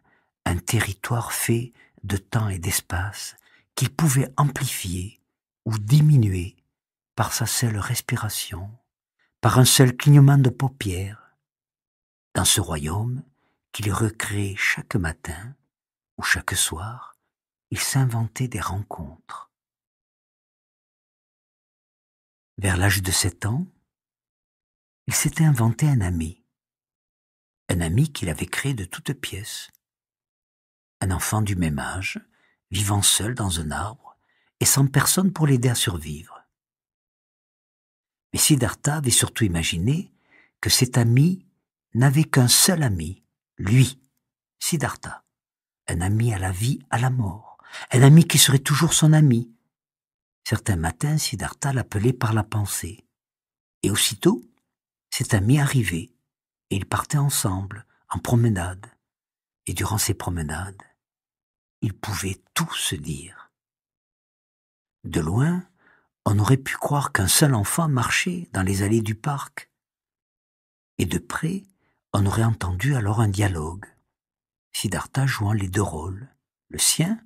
un territoire fait de temps et d'espace qu'il pouvait amplifier ou diminuer par sa seule respiration, par un seul clignement de paupières. Dans ce royaume qu'il recréait chaque matin ou chaque soir, il s'inventait des rencontres. Vers l'âge de sept ans, il s'était inventé un ami. Un ami qu'il avait créé de toutes pièces. Un enfant du même âge, vivant seul dans un arbre et sans personne pour l'aider à survivre. Mais Siddhartha avait surtout imaginé que cet ami n'avait qu'un seul ami, lui, Siddhartha. Un ami à la vie, à la mort. Un ami qui serait toujours son ami. Certains matins, Siddhartha l'appelait par la pensée. Et aussitôt, cet ami arrivait, et ils partaient ensemble, en promenade. Et durant ces promenades, ils pouvaient tout se dire. De loin, on aurait pu croire qu'un seul enfant marchait dans les allées du parc. Et de près, on aurait entendu alors un dialogue, Siddhartha jouant les deux rôles, le sien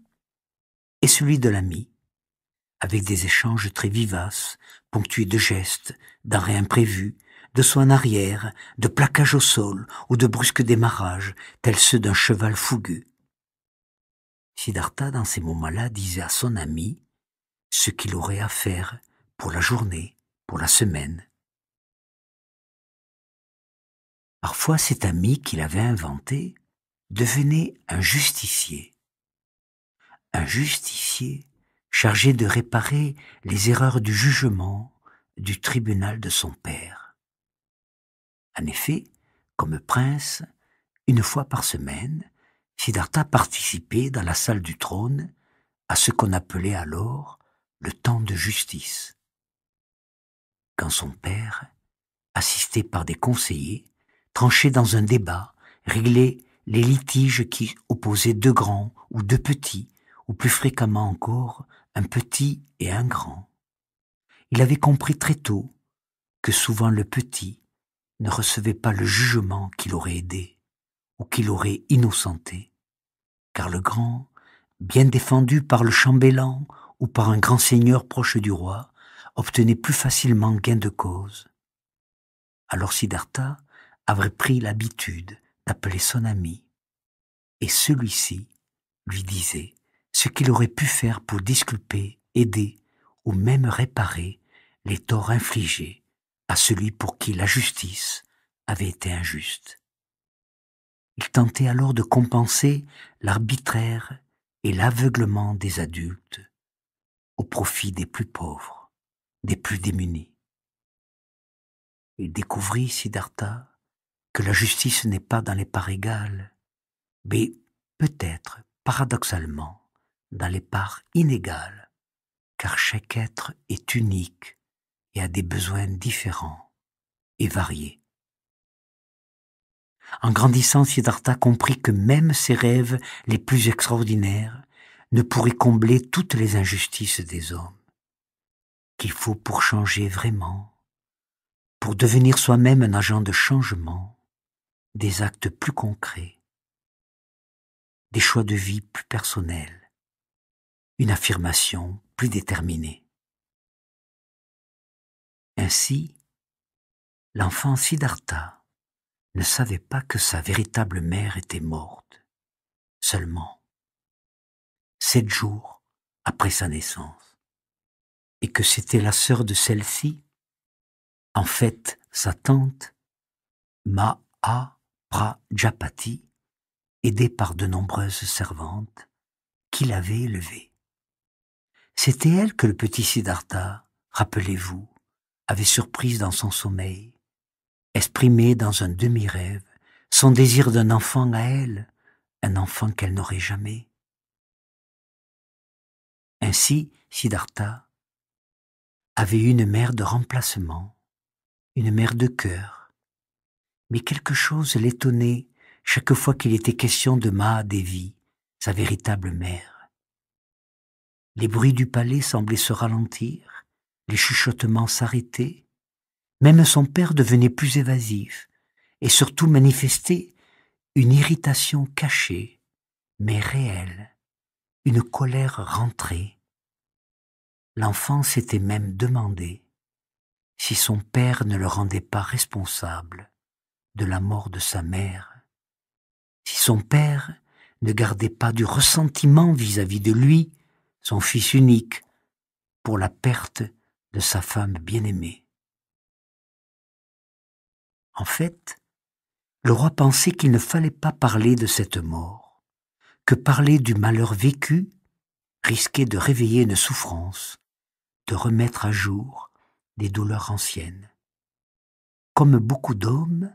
et celui de l'ami, avec des échanges très vivaces, ponctués de gestes, d'arrêts imprévus, de soins en arrière, de plaquages au sol ou de brusques démarrages, tels ceux d'un cheval fougueux. Siddhartha, dans ces moments-là, disait à son ami ce qu'il aurait à faire pour la journée, pour la semaine. Parfois cet ami qu'il avait inventé devenait un justicier. Un justicier chargé de réparer les erreurs du jugement du tribunal de son père. En effet, comme prince, une fois par semaine, Siddhartha participait dans la salle du trône à ce qu'on appelait alors le temps de justice. Quand son père, assisté par des conseillers, tranchait dans un débat, réglait les litiges qui opposaient deux grands ou deux petits, ou plus fréquemment encore, un petit et un grand. Il avait compris très tôt que souvent le petit ne recevait pas le jugement qui l'aurait aidé ou qui l'aurait innocenté, car le grand, bien défendu par le chambellan ou par un grand seigneur proche du roi, obtenait plus facilement gain de cause. Alors Siddhartha avait pris l'habitude d'appeler son ami, et celui-ci lui disait ce qu'il aurait pu faire pour disculper, aider ou même réparer les torts infligés à celui pour qui la justice avait été injuste. Il tentait alors de compenser l'arbitraire et l'aveuglement des adultes au profit des plus pauvres, des plus démunis. Il découvrit, Siddhartha, que la justice n'est pas dans les parts égales, mais peut-être, paradoxalement, dans les parts inégales, car chaque être est unique et à des besoins différents et variés. En grandissant, Siddhartha comprit que même ses rêves les plus extraordinaires ne pourraient combler toutes les injustices des hommes, qu'il faut pour changer vraiment, pour devenir soi-même un agent de changement, des actes plus concrets, des choix de vie plus personnels, une affirmation plus déterminée. Ainsi, l'enfant Siddhartha ne savait pas que sa véritable mère était morte. Seulement, sept jours après sa naissance, et que c'était la sœur de celle-ci, en fait sa tante, Maha Prajapati, aidée par de nombreuses servantes, qui l'avait élevée. C'était elle que le petit Siddhartha, rappelez-vous, avait surprise dans son sommeil, exprimé dans un demi-rêve, son désir d'un enfant à elle, un enfant qu'elle n'aurait jamais. Ainsi, Siddhartha avait eu une mère de remplacement, une mère de cœur, mais quelque chose l'étonnait chaque fois qu'il était question de Devi, sa véritable mère. Les bruits du palais semblaient se ralentir, les chuchotements s'arrêtaient, même son père devenait plus évasif, et surtout manifestait une irritation cachée, mais réelle, une colère rentrée. L'enfant s'était même demandé si son père ne le rendait pas responsable de la mort de sa mère, si son père ne gardait pas du ressentiment vis-à-vis -vis de lui, son fils unique, pour la perte de sa femme bien-aimée. En fait, le roi pensait qu'il ne fallait pas parler de cette mort, que parler du malheur vécu risquait de réveiller une souffrance, de remettre à jour des douleurs anciennes. Comme beaucoup d'hommes,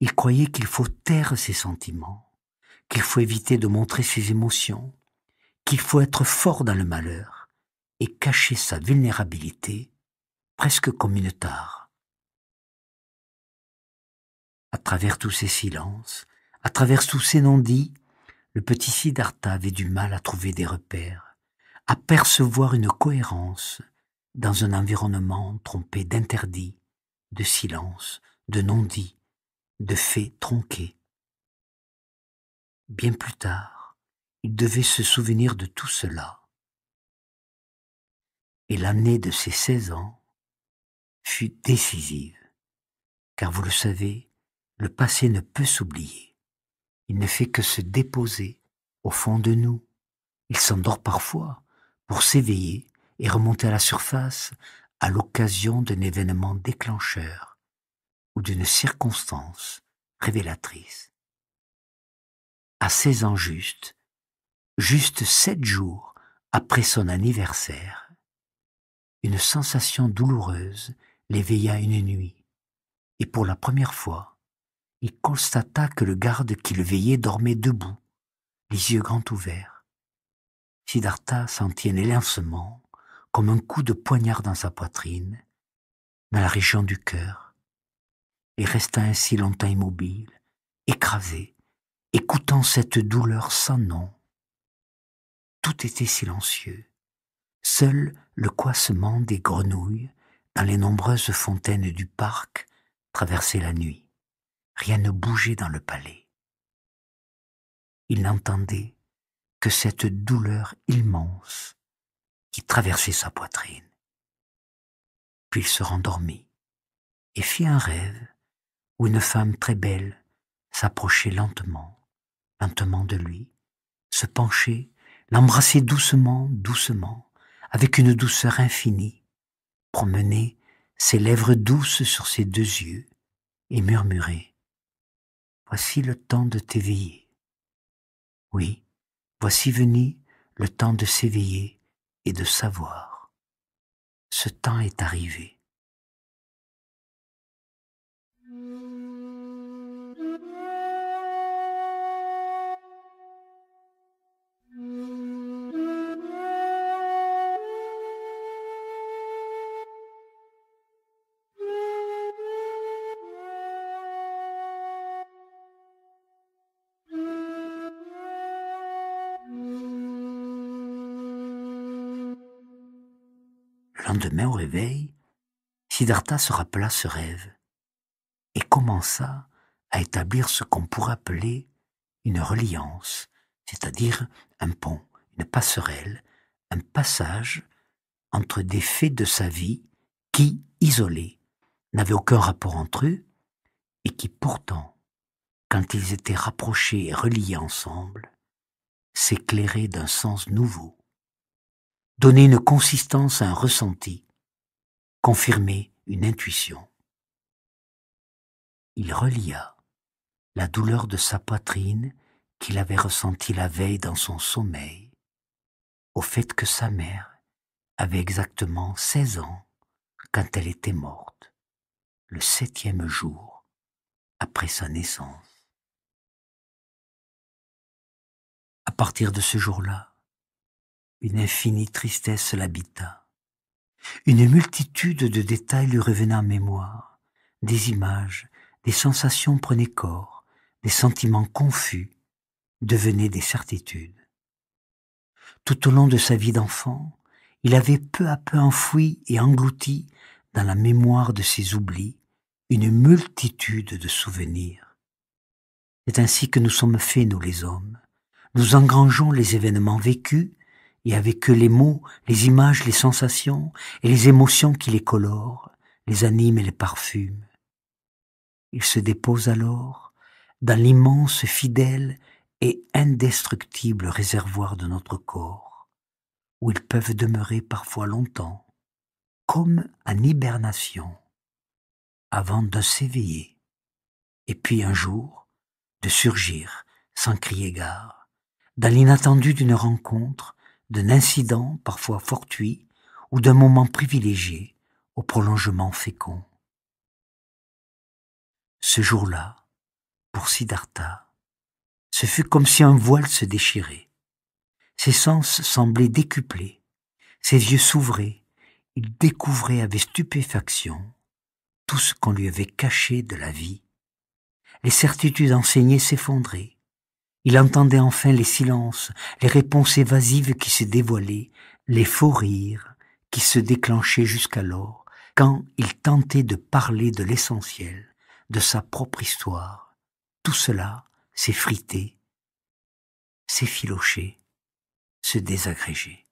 il croyait qu'il faut taire ses sentiments, qu'il faut éviter de montrer ses émotions, qu'il faut être fort dans le malheur et cacher sa vulnérabilité, presque comme une tare. À travers tous ces silences, à travers tous ces non-dits, le petit Siddhartha avait du mal à trouver des repères, à percevoir une cohérence dans un environnement trompé d'interdits, de silences, de non-dits, de faits tronqués. Bien plus tard, il devait se souvenir de tout cela et l'année de ses 16 ans fut décisive, car vous le savez, le passé ne peut s'oublier. Il ne fait que se déposer au fond de nous. Il s'endort parfois pour s'éveiller et remonter à la surface à l'occasion d'un événement déclencheur ou d'une circonstance révélatrice. À 16 ans juste, juste sept jours après son anniversaire, une sensation douloureuse l'éveilla une nuit, et pour la première fois, il constata que le garde qui le veillait dormait debout, les yeux grands ouverts. Siddhartha sentit un élancement, comme un coup de poignard dans sa poitrine, dans la région du cœur, et resta ainsi longtemps immobile, écrasé, écoutant cette douleur sans nom. Tout était silencieux. Seul le coissement des grenouilles dans les nombreuses fontaines du parc traversait la nuit. Rien ne bougeait dans le palais. Il n'entendait que cette douleur immense qui traversait sa poitrine. Puis il se rendormit et fit un rêve où une femme très belle s'approchait lentement, lentement de lui, se penchait, l'embrassait doucement, doucement avec une douceur infinie, promener ses lèvres douces sur ses deux yeux et murmurer Voici le temps de t'éveiller. Oui, voici venu le temps de s'éveiller et de savoir. Ce temps est arrivé. lendemain au réveil, Siddhartha se rappela ce rêve et commença à établir ce qu'on pourrait appeler une reliance, c'est-à-dire un pont, une passerelle, un passage entre des faits de sa vie qui, isolés, n'avaient aucun rapport entre eux, et qui pourtant, quand ils étaient rapprochés et reliés ensemble, s'éclairaient d'un sens nouveau donner une consistance à un ressenti, confirmer une intuition. Il relia la douleur de sa poitrine qu'il avait ressentie la veille dans son sommeil au fait que sa mère avait exactement 16 ans quand elle était morte, le septième jour après sa naissance. À partir de ce jour-là, une infinie tristesse l'habita. Une multitude de détails lui revenaient en mémoire. Des images, des sensations prenaient corps, des sentiments confus devenaient des certitudes. Tout au long de sa vie d'enfant, il avait peu à peu enfoui et englouti dans la mémoire de ses oublis une multitude de souvenirs. C'est ainsi que nous sommes faits, nous les hommes. Nous engrangeons les événements vécus et avec eux les mots, les images, les sensations et les émotions qui les colorent, les animent et les parfument. Ils se déposent alors dans l'immense, fidèle et indestructible réservoir de notre corps, où ils peuvent demeurer parfois longtemps, comme en hibernation, avant de s'éveiller, et puis un jour de surgir sans crier gare, dans l'inattendu d'une rencontre d'un incident parfois fortuit ou d'un moment privilégié au prolongement fécond. Ce jour-là, pour Siddhartha, ce fut comme si un voile se déchirait. Ses sens semblaient décuplés, ses yeux s'ouvraient, il découvrait avec stupéfaction tout ce qu'on lui avait caché de la vie. Les certitudes enseignées s'effondraient, il entendait enfin les silences, les réponses évasives qui se dévoilaient, les faux rires qui se déclenchaient jusqu'alors, quand il tentait de parler de l'essentiel, de sa propre histoire. Tout cela s'effritait, s'effilochait, se désagrégeait.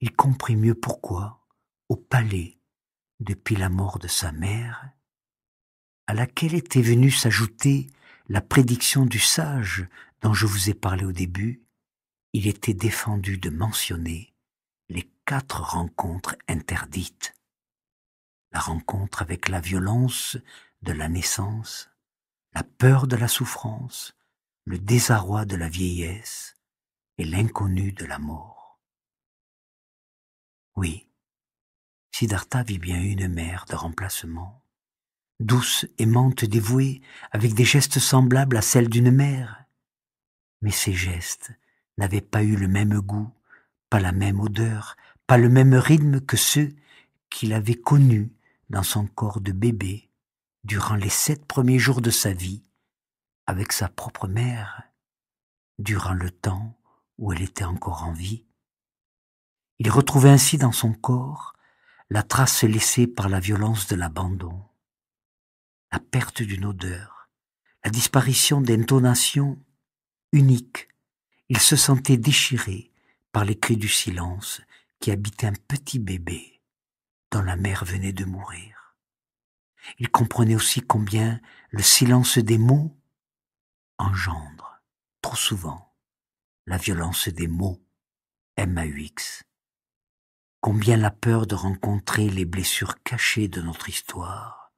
Il comprit mieux pourquoi, au palais, depuis la mort de sa mère, à laquelle était venue s'ajouter la prédiction du sage dont je vous ai parlé au début, il était défendu de mentionner les quatre rencontres interdites. La rencontre avec la violence de la naissance, la peur de la souffrance, le désarroi de la vieillesse et l'inconnu de la mort. Oui, Siddhartha vit bien une mère de remplacement, douce, aimante, dévouée, avec des gestes semblables à celles d'une mère, mais ses gestes n'avaient pas eu le même goût, pas la même odeur, pas le même rythme que ceux qu'il avait connus dans son corps de bébé durant les sept premiers jours de sa vie avec sa propre mère, durant le temps où elle était encore en vie. Il retrouvait ainsi dans son corps la trace laissée par la violence de l'abandon, la perte d'une odeur, la disparition d'intonations unique, il se sentait déchiré par les cris du silence qui habitait un petit bébé dont la mère venait de mourir. Il comprenait aussi combien le silence des mots engendre, trop souvent, la violence des mots MAUX. Combien la peur de rencontrer les blessures cachées de notre histoire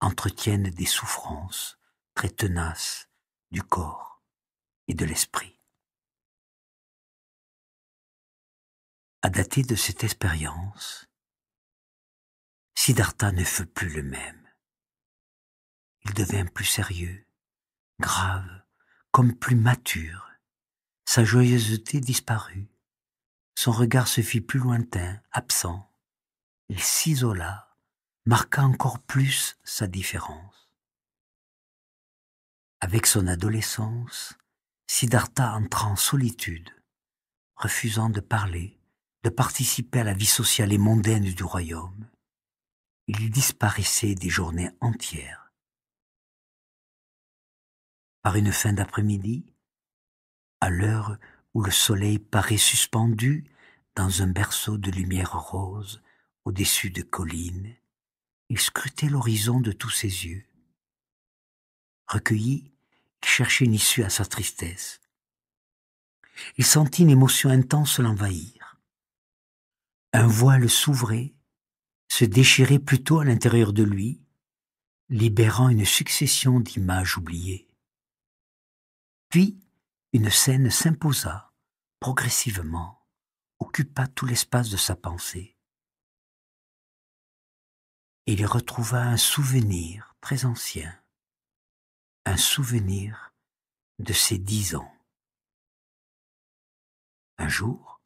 entretiennent des souffrances très tenaces du corps et de l'esprit. À dater de cette expérience, Siddhartha ne fut plus le même. Il devint plus sérieux, grave, comme plus mature. Sa joyeuseté disparut. Son regard se fit plus lointain, absent. Il s'isola, marqua encore plus sa différence. Avec son adolescence, Siddhartha entra en solitude, refusant de parler, de participer à la vie sociale et mondaine du royaume. Il disparaissait des journées entières. Par une fin d'après-midi, à l'heure où le soleil paraît suspendu dans un berceau de lumière rose au-dessus de collines, il scrutait l'horizon de tous ses yeux. Recueilli qui cherchait une issue à sa tristesse. Il sentit une émotion intense l'envahir. Un voile s'ouvrait, se déchirait plutôt à l'intérieur de lui, libérant une succession d'images oubliées. Puis, une scène s'imposa, progressivement, occupa tout l'espace de sa pensée. Et il retrouva un souvenir très ancien, un souvenir de ses dix ans. Un jour,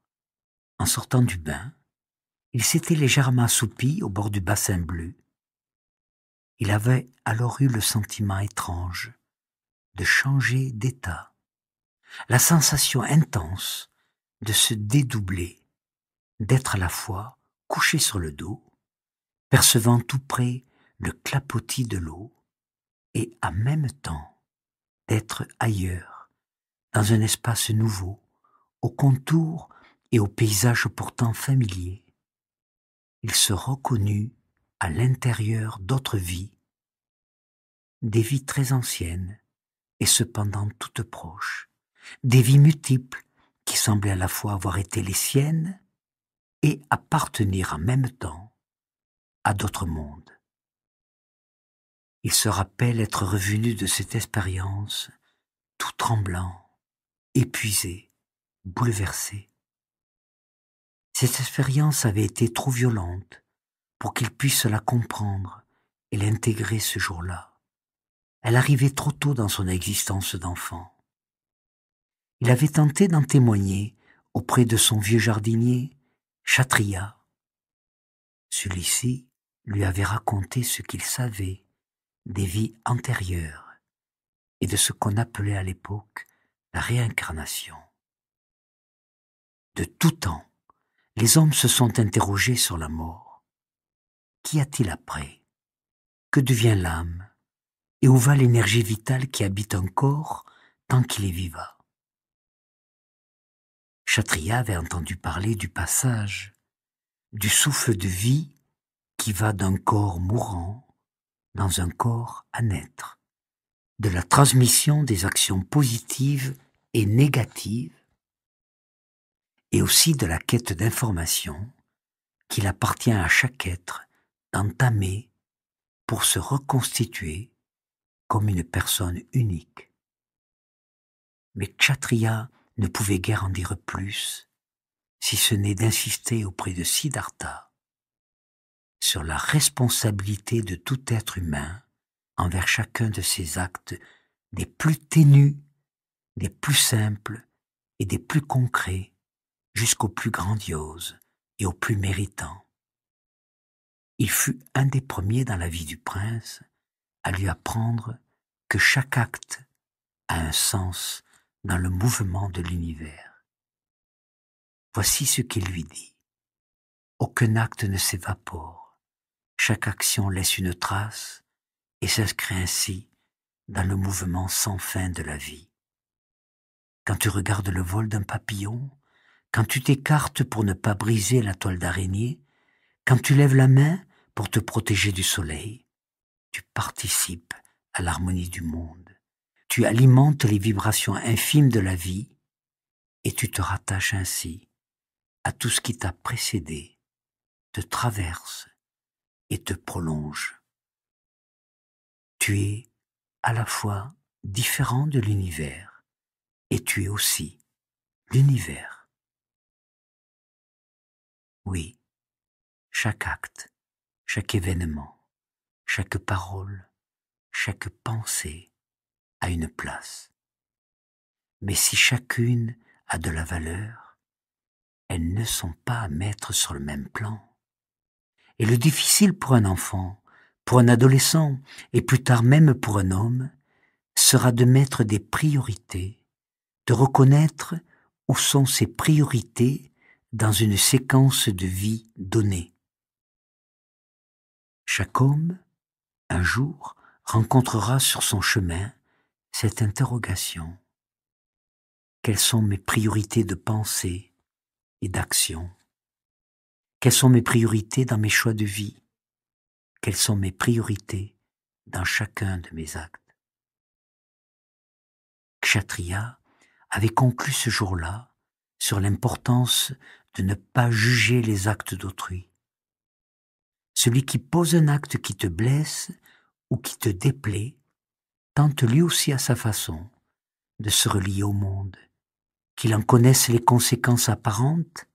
en sortant du bain, il s'était légèrement assoupi au bord du bassin bleu. Il avait alors eu le sentiment étrange de changer d'état, la sensation intense de se dédoubler, d'être à la fois couché sur le dos, percevant tout près le clapotis de l'eau, et en même temps d'être ailleurs, dans un espace nouveau, aux contours et aux paysages pourtant familiers. Il se reconnut à l'intérieur d'autres vies, des vies très anciennes et cependant toutes proches, des vies multiples qui semblaient à la fois avoir été les siennes et appartenir en même temps à d'autres mondes. Il se rappelle être revenu de cette expérience, tout tremblant, épuisé, bouleversé. Cette expérience avait été trop violente pour qu'il puisse la comprendre et l'intégrer ce jour-là. Elle arrivait trop tôt dans son existence d'enfant. Il avait tenté d'en témoigner auprès de son vieux jardinier, Chatria. Celui-ci lui avait raconté ce qu'il savait des vies antérieures et de ce qu'on appelait à l'époque la réincarnation. De tout temps, les hommes se sont interrogés sur la mort. Qu'y a-t-il après Que devient l'âme Et où va l'énergie vitale qui habite un corps tant qu'il est vivant Chatria avait entendu parler du passage, du souffle de vie qui va d'un corps mourant dans un corps à naître, de la transmission des actions positives et négatives, et aussi de la quête d'information qu'il appartient à chaque être d'entamer pour se reconstituer comme une personne unique. Mais Kshatriya ne pouvait guère en dire plus, si ce n'est d'insister auprès de Siddhartha sur la responsabilité de tout être humain envers chacun de ses actes, des plus ténus, des plus simples et des plus concrets, jusqu'aux plus grandioses et aux plus méritants. Il fut un des premiers dans la vie du prince à lui apprendre que chaque acte a un sens dans le mouvement de l'univers. Voici ce qu'il lui dit. Aucun acte ne s'évapore chaque action laisse une trace et s'inscrit ainsi dans le mouvement sans fin de la vie. Quand tu regardes le vol d'un papillon, quand tu t'écartes pour ne pas briser la toile d'araignée, quand tu lèves la main pour te protéger du soleil, tu participes à l'harmonie du monde. Tu alimentes les vibrations infimes de la vie et tu te rattaches ainsi à tout ce qui t'a précédé, te traverse et te prolonge. Tu es à la fois différent de l'univers et tu es aussi l'univers. Oui, chaque acte, chaque événement, chaque parole, chaque pensée a une place. Mais si chacune a de la valeur, elles ne sont pas à mettre sur le même plan. Et le difficile pour un enfant, pour un adolescent, et plus tard même pour un homme, sera de mettre des priorités, de reconnaître où sont ces priorités dans une séquence de vie donnée. Chaque homme, un jour, rencontrera sur son chemin cette interrogation. Quelles sont mes priorités de pensée et d'action quelles sont mes priorités dans mes choix de vie Quelles sont mes priorités dans chacun de mes actes Kshatriya avait conclu ce jour-là sur l'importance de ne pas juger les actes d'autrui. Celui qui pose un acte qui te blesse ou qui te déplaît tente lui aussi à sa façon de se relier au monde, qu'il en connaisse les conséquences apparentes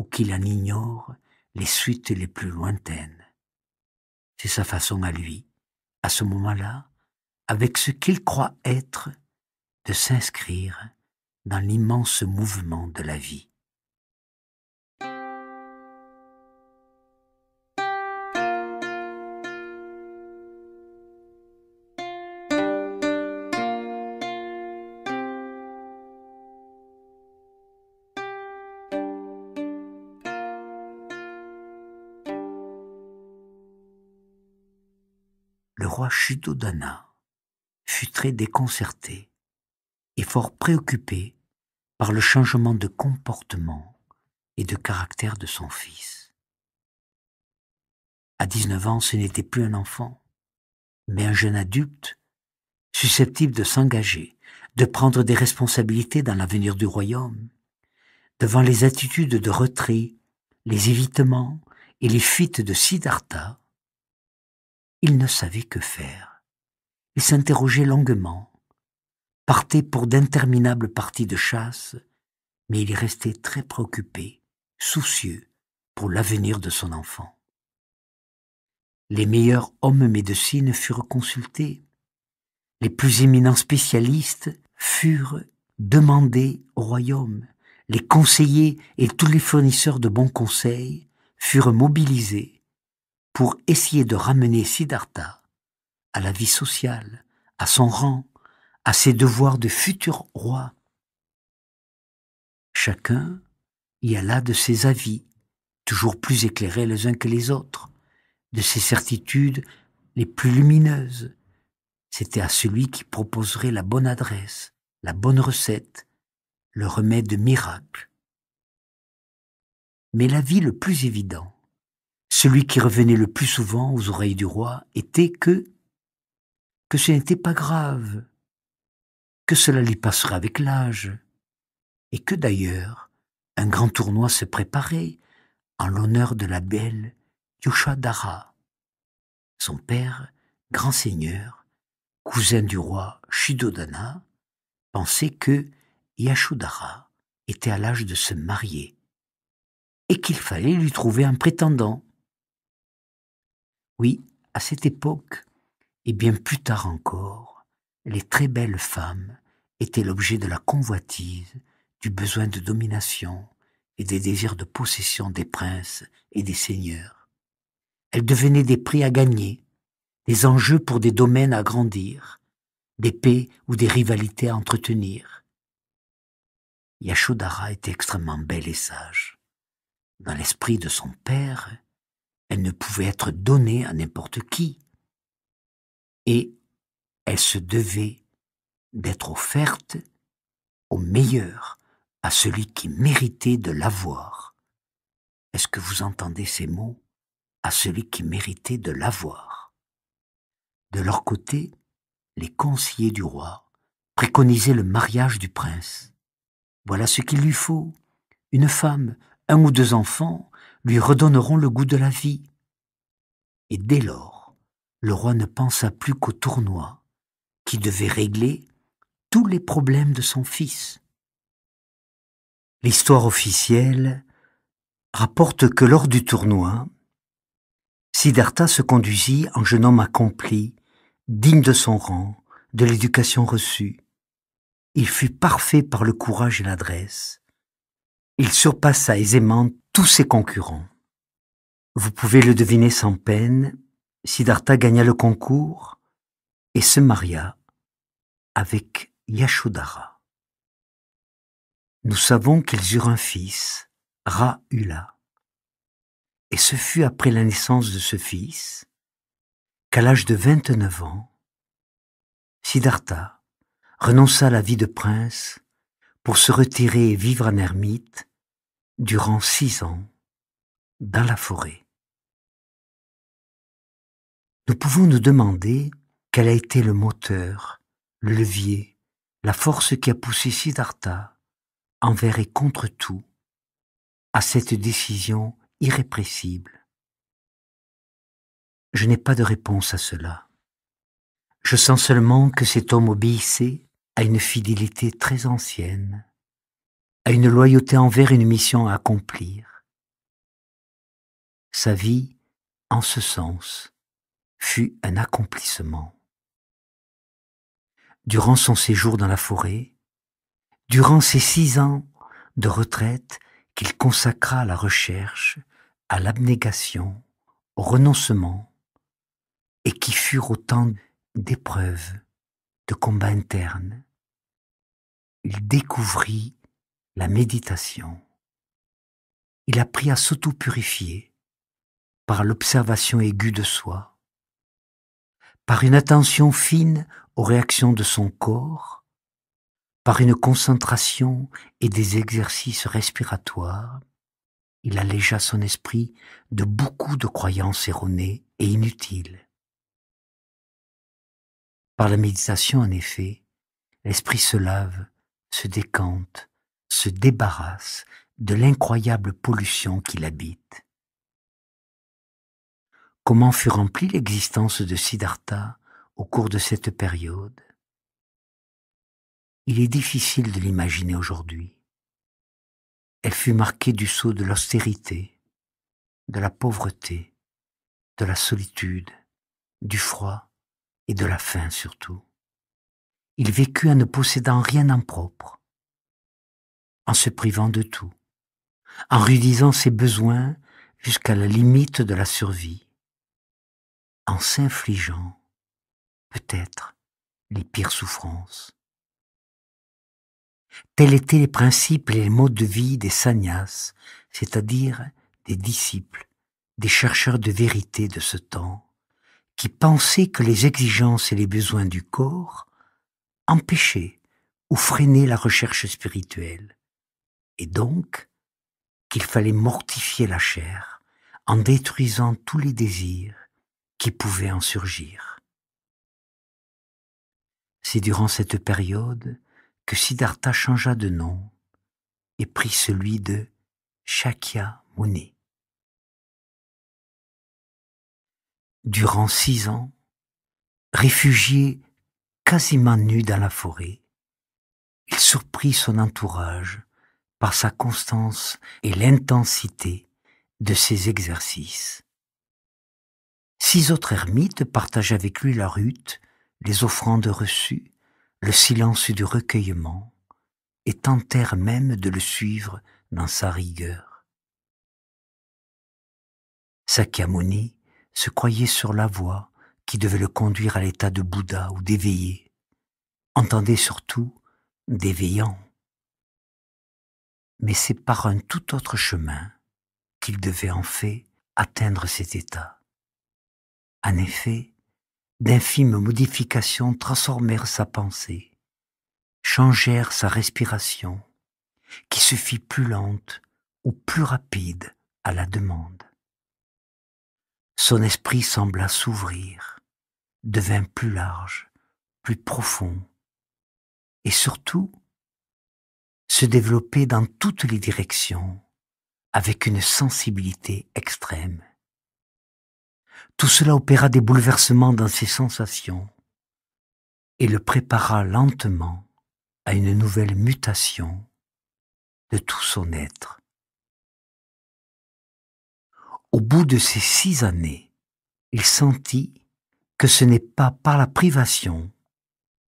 ou qu'il en ignore les suites les plus lointaines. C'est sa façon à lui, à ce moment-là, avec ce qu'il croit être, de s'inscrire dans l'immense mouvement de la vie. Dana fut très déconcerté et fort préoccupé par le changement de comportement et de caractère de son fils. À 19 ans, ce n'était plus un enfant, mais un jeune adulte susceptible de s'engager, de prendre des responsabilités dans l'avenir du royaume, devant les attitudes de retrait, les évitements et les fuites de Siddhartha, il ne savait que faire. Il s'interrogeait longuement, partait pour d'interminables parties de chasse, mais il restait très préoccupé, soucieux pour l'avenir de son enfant. Les meilleurs hommes médecine furent consultés. Les plus éminents spécialistes furent demandés au royaume. Les conseillers et tous les fournisseurs de bons conseils furent mobilisés pour essayer de ramener Siddhartha à la vie sociale, à son rang, à ses devoirs de futur roi. Chacun y alla de ses avis, toujours plus éclairés les uns que les autres, de ses certitudes les plus lumineuses. C'était à celui qui proposerait la bonne adresse, la bonne recette, le remède miracle. Mais l'avis le plus évident, celui qui revenait le plus souvent aux oreilles du roi était que que ce n'était pas grave, que cela lui passera avec l'âge, et que d'ailleurs un grand tournoi se préparait en l'honneur de la belle Yoshadara. Son père, grand seigneur, cousin du roi Shidodana, pensait que Yashodara était à l'âge de se marier et qu'il fallait lui trouver un prétendant. Oui, à cette époque, et bien plus tard encore, les très belles femmes étaient l'objet de la convoitise, du besoin de domination et des désirs de possession des princes et des seigneurs. Elles devenaient des prix à gagner, des enjeux pour des domaines à grandir, des paix ou des rivalités à entretenir. Yashodhara était extrêmement belle et sage. Dans l'esprit de son père, elle ne pouvait être donnée à n'importe qui. Et elle se devait d'être offerte au meilleur, à celui qui méritait de l'avoir. Est-ce que vous entendez ces mots À celui qui méritait de l'avoir. De leur côté, les conseillers du roi préconisaient le mariage du prince. Voilà ce qu'il lui faut. Une femme, un ou deux enfants, lui redonneront le goût de la vie. Et dès lors, le roi ne pensa plus qu'au tournoi, qui devait régler tous les problèmes de son fils. L'histoire officielle rapporte que lors du tournoi, Siddhartha se conduisit en jeune homme accompli, digne de son rang, de l'éducation reçue. Il fut parfait par le courage et l'adresse. Il surpassa aisément tous ses concurrents. Vous pouvez le deviner sans peine, Siddhartha gagna le concours et se maria avec Yashodhara. Nous savons qu'ils eurent un fils, Rahula. Et ce fut après la naissance de ce fils qu'à l'âge de 29 ans, Siddhartha renonça à la vie de prince pour se retirer et vivre en ermite durant six ans dans la forêt. Nous pouvons nous demander quel a été le moteur, le levier, la force qui a poussé Siddhartha, envers et contre tout, à cette décision irrépressible. Je n'ai pas de réponse à cela. Je sens seulement que cet homme obéissait à une fidélité très ancienne, à une loyauté envers une mission à accomplir. Sa vie, en ce sens, fut un accomplissement. Durant son séjour dans la forêt, durant ses six ans de retraite qu'il consacra à la recherche, à l'abnégation, au renoncement, et qui furent autant d'épreuves, de combats internes, il découvrit la méditation. Il a appris à s'auto-purifier par l'observation aiguë de soi, par une attention fine aux réactions de son corps, par une concentration et des exercices respiratoires, il allégea son esprit de beaucoup de croyances erronées et inutiles. Par la méditation, en effet, l'esprit se lave, se décante, se débarrasse de l'incroyable pollution qui l'habite. Comment fut remplie l'existence de Siddhartha au cours de cette période Il est difficile de l'imaginer aujourd'hui. Elle fut marquée du sceau de l'austérité, de la pauvreté, de la solitude, du froid et de la faim surtout. Il vécut en ne possédant rien en propre, en se privant de tout, en rudisant ses besoins jusqu'à la limite de la survie, en s'infligeant peut-être les pires souffrances. Tels étaient les principes et les modes de vie des sanyas, c'est-à-dire des disciples, des chercheurs de vérité de ce temps, qui pensaient que les exigences et les besoins du corps empêchaient ou freinaient la recherche spirituelle, et donc qu'il fallait mortifier la chair en détruisant tous les désirs qui pouvaient en surgir. C'est durant cette période que Siddhartha changea de nom et prit celui de Shakya Muni. Durant six ans, réfugié quasiment nu dans la forêt, il surprit son entourage par sa constance et l'intensité de ses exercices. Six autres ermites partageaient avec lui la rute, les offrandes reçues, le silence du recueillement, et tentèrent même de le suivre dans sa rigueur. Sakyamuni se croyait sur la voie qui devait le conduire à l'état de Bouddha ou d'éveillé, entendait surtout d'éveillant mais c'est par un tout autre chemin qu'il devait en fait atteindre cet état. En effet, d'infimes modifications transformèrent sa pensée, changèrent sa respiration, qui se fit plus lente ou plus rapide à la demande. Son esprit sembla s'ouvrir, devint plus large, plus profond, et surtout se développer dans toutes les directions avec une sensibilité extrême. Tout cela opéra des bouleversements dans ses sensations et le prépara lentement à une nouvelle mutation de tout son être. Au bout de ces six années, il sentit que ce n'est pas par la privation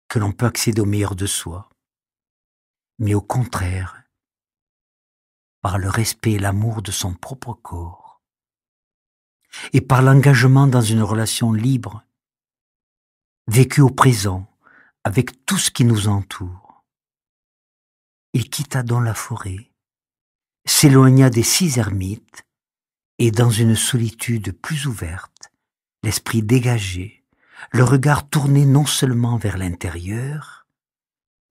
que l'on peut accéder au meilleur de soi, mais au contraire, par le respect et l'amour de son propre corps, et par l'engagement dans une relation libre, vécue au présent, avec tout ce qui nous entoure. Il quitta donc la forêt, s'éloigna des six ermites, et dans une solitude plus ouverte, l'esprit dégagé, le regard tourné non seulement vers l'intérieur,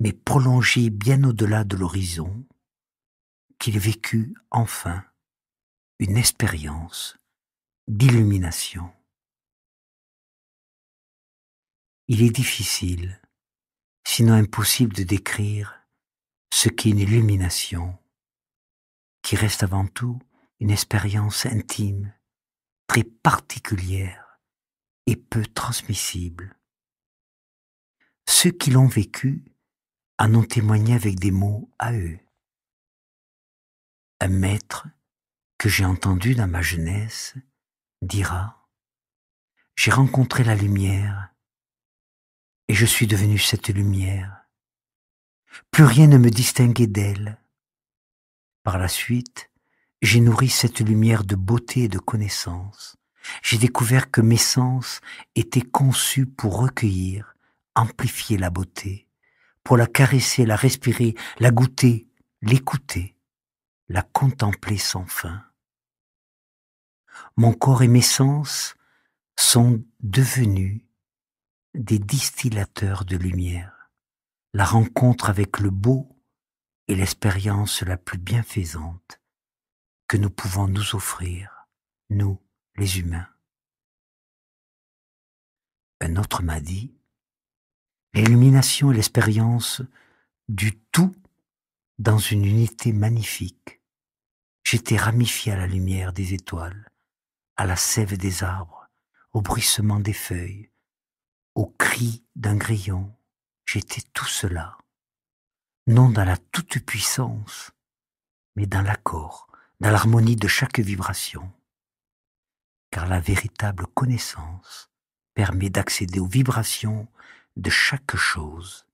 mais prolongé bien au-delà de l'horizon, qu'il vécut enfin une expérience d'illumination. Il est difficile, sinon impossible de décrire ce qu'est une illumination, qui reste avant tout une expérience intime, très particulière et peu transmissible. Ceux qui l'ont vécu en ont témoigné avec des mots à eux. Un maître que j'ai entendu dans ma jeunesse dira ⁇ J'ai rencontré la lumière et je suis devenu cette lumière. Plus rien ne me distinguait d'elle. Par la suite, j'ai nourri cette lumière de beauté et de connaissance. J'ai découvert que mes sens étaient conçus pour recueillir, amplifier la beauté pour la caresser, la respirer, la goûter, l'écouter, la contempler sans fin. Mon corps et mes sens sont devenus des distillateurs de lumière. La rencontre avec le beau est l'expérience la plus bienfaisante que nous pouvons nous offrir, nous, les humains. Un autre m'a dit, l'illumination et l'expérience du tout dans une unité magnifique. J'étais ramifié à la lumière des étoiles, à la sève des arbres, au bruissement des feuilles, au cri d'un grillon. J'étais tout cela, non dans la toute-puissance, mais dans l'accord, dans l'harmonie de chaque vibration. Car la véritable connaissance permet d'accéder aux vibrations de chaque chose,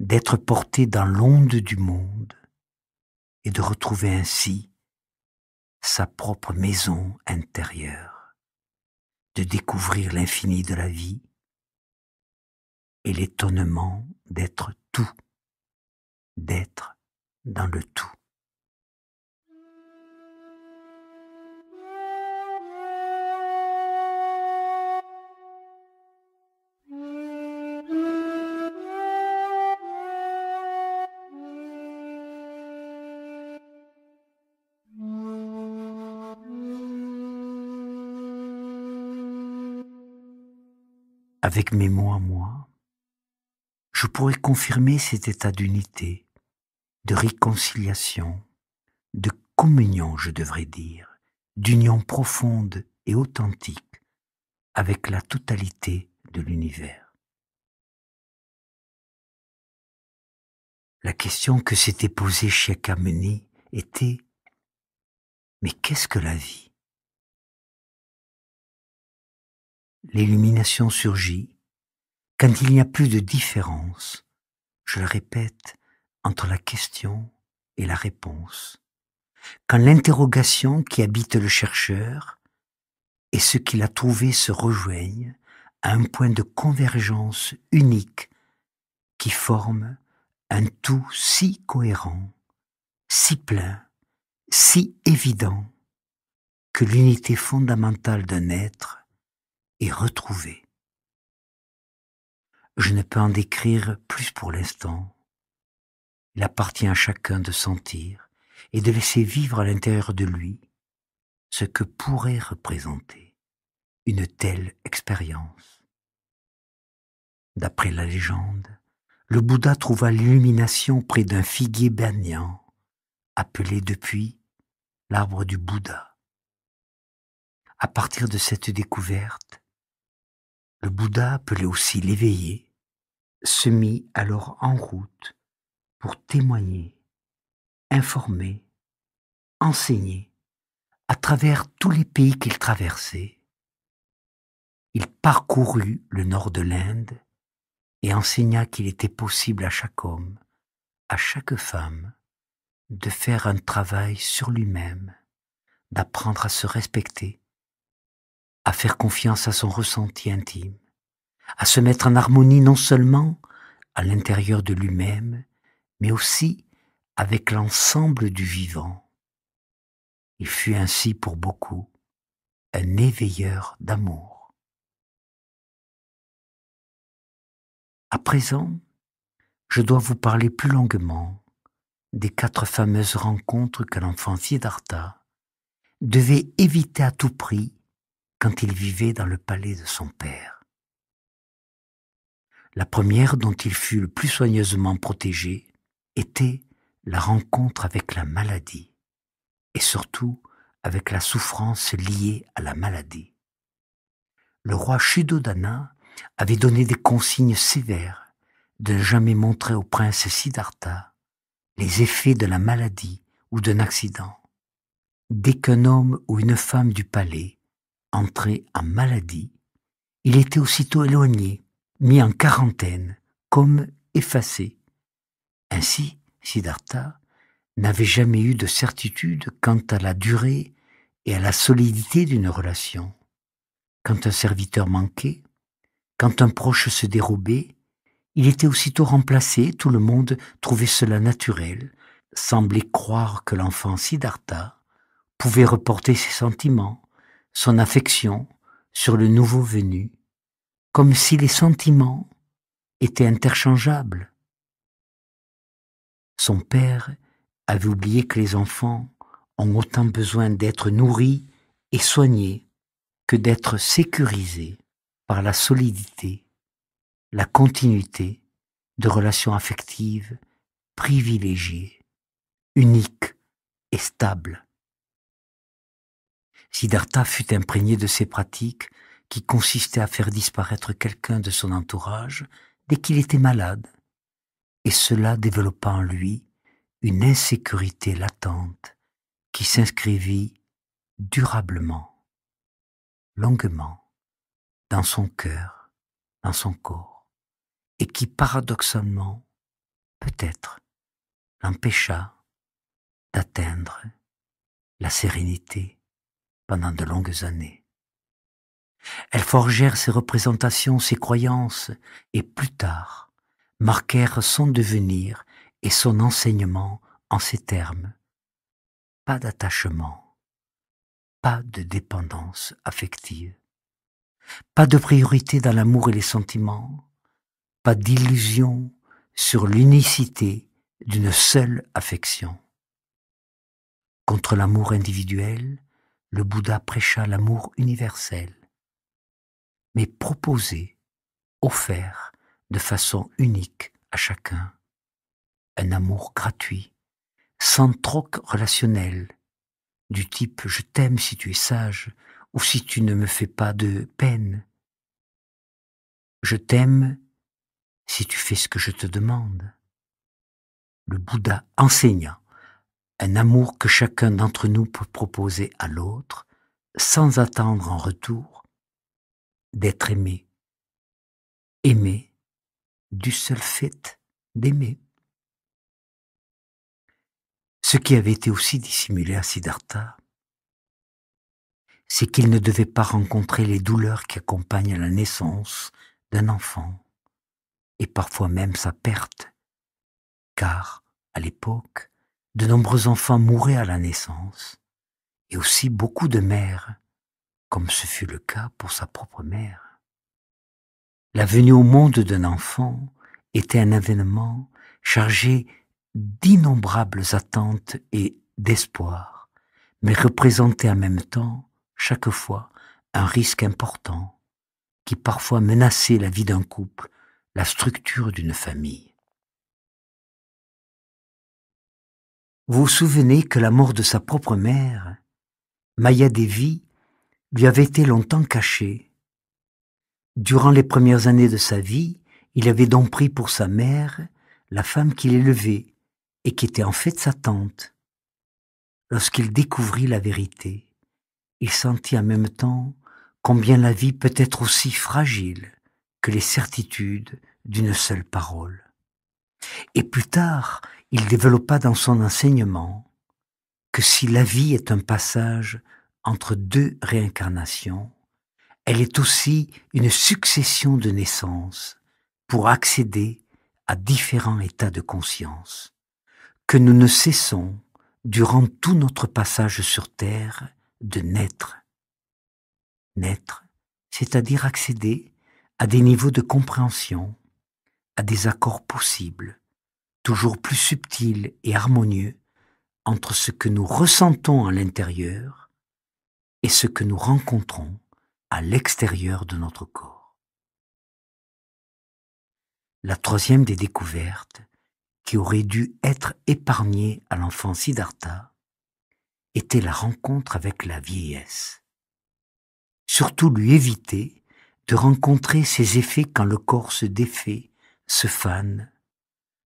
d'être porté dans l'onde du monde et de retrouver ainsi sa propre maison intérieure, de découvrir l'infini de la vie et l'étonnement d'être tout, d'être dans le tout. avec mes mots à moi, je pourrais confirmer cet état d'unité, de réconciliation, de communion, je devrais dire, d'union profonde et authentique avec la totalité de l'univers. La question que s'était posée Kameni était Mais qu'est-ce que la vie l'illumination surgit quand il n'y a plus de différence, je le répète, entre la question et la réponse, quand l'interrogation qui habite le chercheur et ce qu'il a trouvé se rejoignent à un point de convergence unique qui forme un tout si cohérent, si plein, si évident, que l'unité fondamentale d'un être et retrouvé. Je ne peux en décrire plus pour l'instant. Il appartient à chacun de sentir et de laisser vivre à l'intérieur de lui ce que pourrait représenter une telle expérience. D'après la légende, le Bouddha trouva l'illumination près d'un figuier banyan appelé depuis l'arbre du Bouddha. À partir de cette découverte, le Bouddha, appelé aussi l'éveillé, se mit alors en route pour témoigner, informer, enseigner à travers tous les pays qu'il traversait. Il parcourut le nord de l'Inde et enseigna qu'il était possible à chaque homme, à chaque femme, de faire un travail sur lui-même, d'apprendre à se respecter, à faire confiance à son ressenti intime, à se mettre en harmonie non seulement à l'intérieur de lui-même, mais aussi avec l'ensemble du vivant. Il fut ainsi pour beaucoup un éveilleur d'amour. À présent, je dois vous parler plus longuement des quatre fameuses rencontres que l'enfant Siddhartha devait éviter à tout prix quand il vivait dans le palais de son père. La première dont il fut le plus soigneusement protégé était la rencontre avec la maladie, et surtout avec la souffrance liée à la maladie. Le roi Shudodana avait donné des consignes sévères de ne jamais montrer au prince Siddhartha les effets de la maladie ou d'un accident. Dès qu'un homme ou une femme du palais entré en maladie, il était aussitôt éloigné, mis en quarantaine, comme effacé. Ainsi, Siddhartha n'avait jamais eu de certitude quant à la durée et à la solidité d'une relation. Quand un serviteur manquait, quand un proche se dérobait, il était aussitôt remplacé, tout le monde trouvait cela naturel, semblait croire que l'enfant Siddhartha pouvait reporter ses sentiments, son affection sur le nouveau venu, comme si les sentiments étaient interchangeables. Son père avait oublié que les enfants ont autant besoin d'être nourris et soignés que d'être sécurisés par la solidité, la continuité de relations affectives privilégiées, uniques et stables. Siddhartha fut imprégné de ces pratiques qui consistaient à faire disparaître quelqu'un de son entourage dès qu'il était malade, et cela développa en lui une insécurité latente qui s'inscrivit durablement, longuement, dans son cœur, dans son corps, et qui paradoxalement, peut-être, l'empêcha d'atteindre la sérénité pendant de longues années. Elles forgèrent ses représentations, ses croyances, et plus tard marquèrent son devenir et son enseignement en ces termes. Pas d'attachement, pas de dépendance affective, pas de priorité dans l'amour et les sentiments, pas d'illusion sur l'unicité d'une seule affection. Contre l'amour individuel, le Bouddha prêcha l'amour universel, mais proposé, offert de façon unique à chacun. Un amour gratuit, sans troc relationnel, du type je t'aime si tu es sage ou si tu ne me fais pas de peine. Je t'aime si tu fais ce que je te demande. Le Bouddha enseigna un amour que chacun d'entre nous peut proposer à l'autre, sans attendre en retour d'être aimé. Aimé du seul fait d'aimer. Ce qui avait été aussi dissimulé à Siddhartha, c'est qu'il ne devait pas rencontrer les douleurs qui accompagnent la naissance d'un enfant, et parfois même sa perte, car, à l'époque, de nombreux enfants mouraient à la naissance, et aussi beaucoup de mères, comme ce fut le cas pour sa propre mère. La venue au monde d'un enfant était un événement chargé d'innombrables attentes et d'espoir, mais représentait en même temps, chaque fois, un risque important qui parfois menaçait la vie d'un couple, la structure d'une famille. Vous vous souvenez que la mort de sa propre mère, Maya Devi, lui avait été longtemps cachée. Durant les premières années de sa vie, il avait donc pris pour sa mère la femme qu'il élevait et qui était en fait sa tante. Lorsqu'il découvrit la vérité, il sentit en même temps combien la vie peut être aussi fragile que les certitudes d'une seule parole. Et plus tard, il développa dans son enseignement que si la vie est un passage entre deux réincarnations, elle est aussi une succession de naissances pour accéder à différents états de conscience que nous ne cessons, durant tout notre passage sur Terre, de naître. Naître, c'est-à-dire accéder à des niveaux de compréhension, à des accords possibles, toujours plus subtil et harmonieux entre ce que nous ressentons à l'intérieur et ce que nous rencontrons à l'extérieur de notre corps. La troisième des découvertes, qui aurait dû être épargnée à l'enfant Siddhartha, était la rencontre avec la vieillesse. Surtout lui éviter de rencontrer ses effets quand le corps se défait, se fane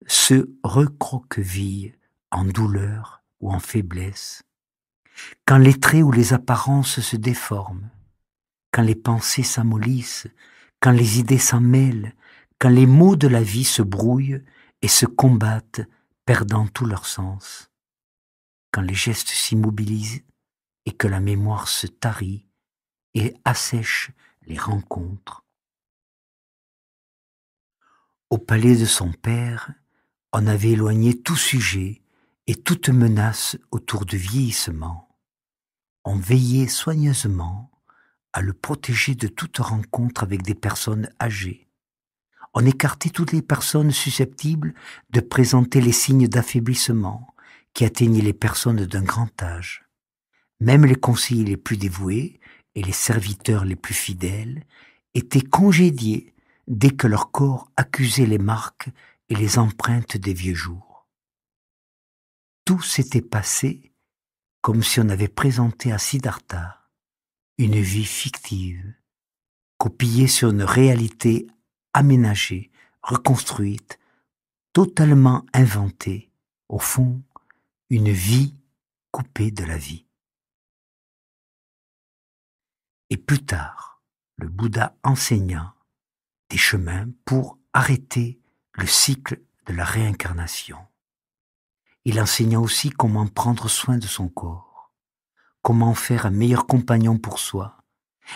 se recroqueville en douleur ou en faiblesse, quand les traits ou les apparences se déforment, quand les pensées s'amollissent, quand les idées s'en mêlent, quand les mots de la vie se brouillent et se combattent, perdant tout leur sens, quand les gestes s'immobilisent et que la mémoire se tarit et assèche les rencontres. Au palais de son père, on avait éloigné tout sujet et toute menace autour du vieillissement. On veillait soigneusement à le protéger de toute rencontre avec des personnes âgées. On écartait toutes les personnes susceptibles de présenter les signes d'affaiblissement qui atteignaient les personnes d'un grand âge. Même les conseillers les plus dévoués et les serviteurs les plus fidèles étaient congédiés dès que leur corps accusait les marques et les empreintes des vieux jours. Tout s'était passé comme si on avait présenté à Siddhartha une vie fictive, copiée sur une réalité aménagée, reconstruite, totalement inventée, au fond, une vie coupée de la vie. Et plus tard, le Bouddha enseigna des chemins pour arrêter le cycle de la réincarnation. Il enseigna aussi comment prendre soin de son corps, comment faire un meilleur compagnon pour soi.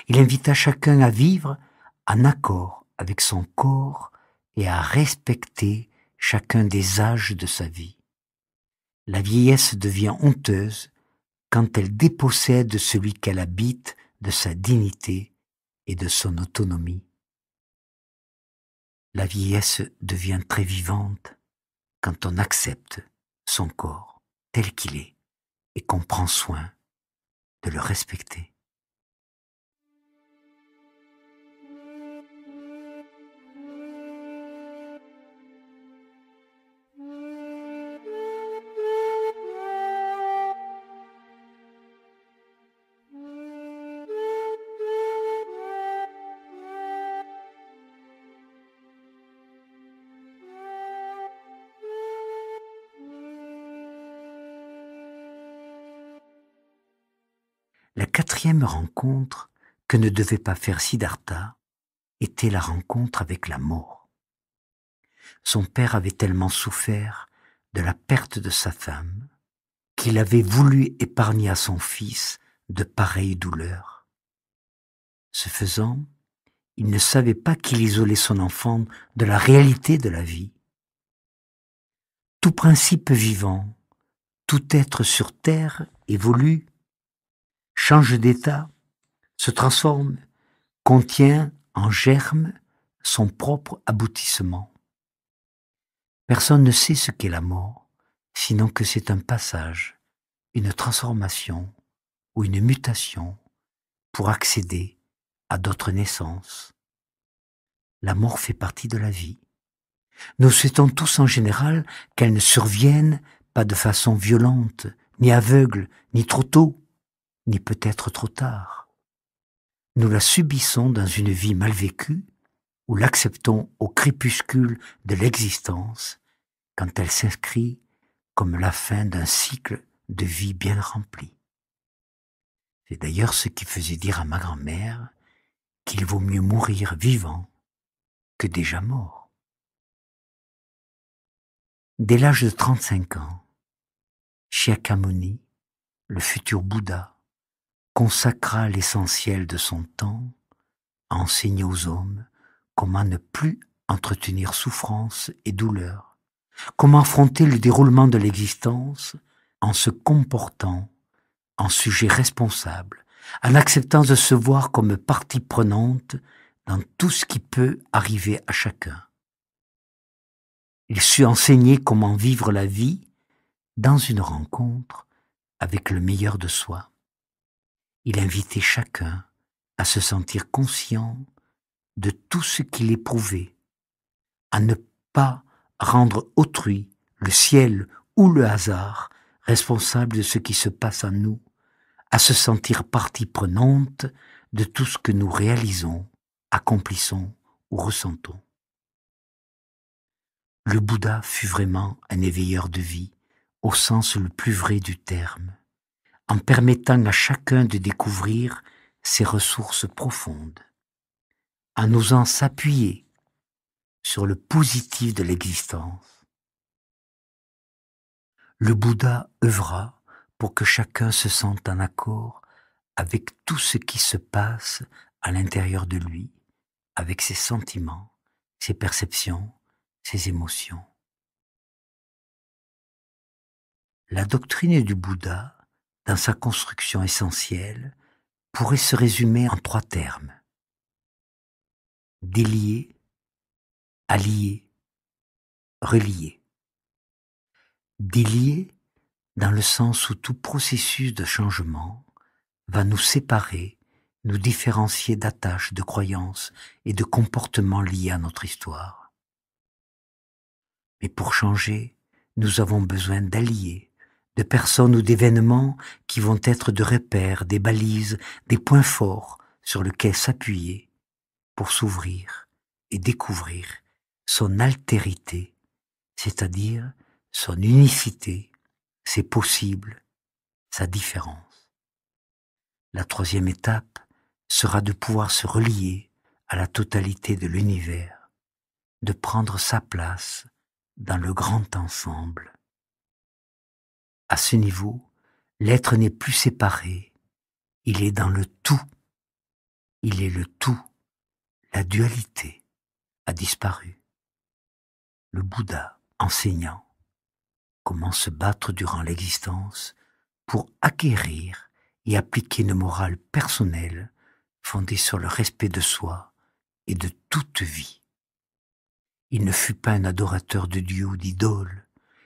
Il invita chacun à vivre en accord avec son corps et à respecter chacun des âges de sa vie. La vieillesse devient honteuse quand elle dépossède celui qu'elle habite de sa dignité et de son autonomie. La vieillesse devient très vivante quand on accepte son corps tel qu'il est et qu'on prend soin de le respecter. quatrième rencontre que ne devait pas faire Siddhartha était la rencontre avec la mort. Son père avait tellement souffert de la perte de sa femme qu'il avait voulu épargner à son fils de pareilles douleurs. Ce faisant, il ne savait pas qu'il isolait son enfant de la réalité de la vie. Tout principe vivant, tout être sur terre évolue change d'état, se transforme, contient en germe son propre aboutissement. Personne ne sait ce qu'est la mort, sinon que c'est un passage, une transformation ou une mutation pour accéder à d'autres naissances. La mort fait partie de la vie. Nous souhaitons tous en général qu'elle ne survienne pas de façon violente, ni aveugle, ni trop tôt, ni peut-être trop tard. Nous la subissons dans une vie mal vécue ou l'acceptons au crépuscule de l'existence quand elle s'inscrit comme la fin d'un cycle de vie bien rempli. C'est d'ailleurs ce qui faisait dire à ma grand-mère qu'il vaut mieux mourir vivant que déjà mort. Dès l'âge de 35 ans, Shakyamuni, le futur Bouddha, consacra l'essentiel de son temps à enseigner aux hommes comment ne plus entretenir souffrance et douleur, comment affronter le déroulement de l'existence en se comportant en sujet responsable, en acceptant de se voir comme partie prenante dans tout ce qui peut arriver à chacun. Il sut enseigner comment vivre la vie dans une rencontre avec le meilleur de soi il invitait chacun à se sentir conscient de tout ce qu'il éprouvait, à ne pas rendre autrui, le ciel ou le hasard, responsable de ce qui se passe en nous, à se sentir partie prenante de tout ce que nous réalisons, accomplissons ou ressentons. Le Bouddha fut vraiment un éveilleur de vie, au sens le plus vrai du terme en permettant à chacun de découvrir ses ressources profondes, en osant s'appuyer sur le positif de l'existence. Le Bouddha œuvra pour que chacun se sente en accord avec tout ce qui se passe à l'intérieur de lui, avec ses sentiments, ses perceptions, ses émotions. La doctrine du Bouddha dans sa construction essentielle, pourrait se résumer en trois termes. Délier, allier, relier. Délier dans le sens où tout processus de changement va nous séparer, nous différencier d'attaches, de croyances et de comportements liés à notre histoire. Mais pour changer, nous avons besoin d'allier, de personnes ou d'événements qui vont être de repères, des balises, des points forts sur lesquels s'appuyer pour s'ouvrir et découvrir son altérité, c'est-à-dire son unicité, ses possibles, sa différence. La troisième étape sera de pouvoir se relier à la totalité de l'univers, de prendre sa place dans le grand ensemble. À ce niveau, l'être n'est plus séparé, il est dans le tout. Il est le tout. La dualité a disparu. Le Bouddha, enseignant, comment se battre durant l'existence pour acquérir et appliquer une morale personnelle fondée sur le respect de soi et de toute vie. Il ne fut pas un adorateur de Dieu ou d'idole,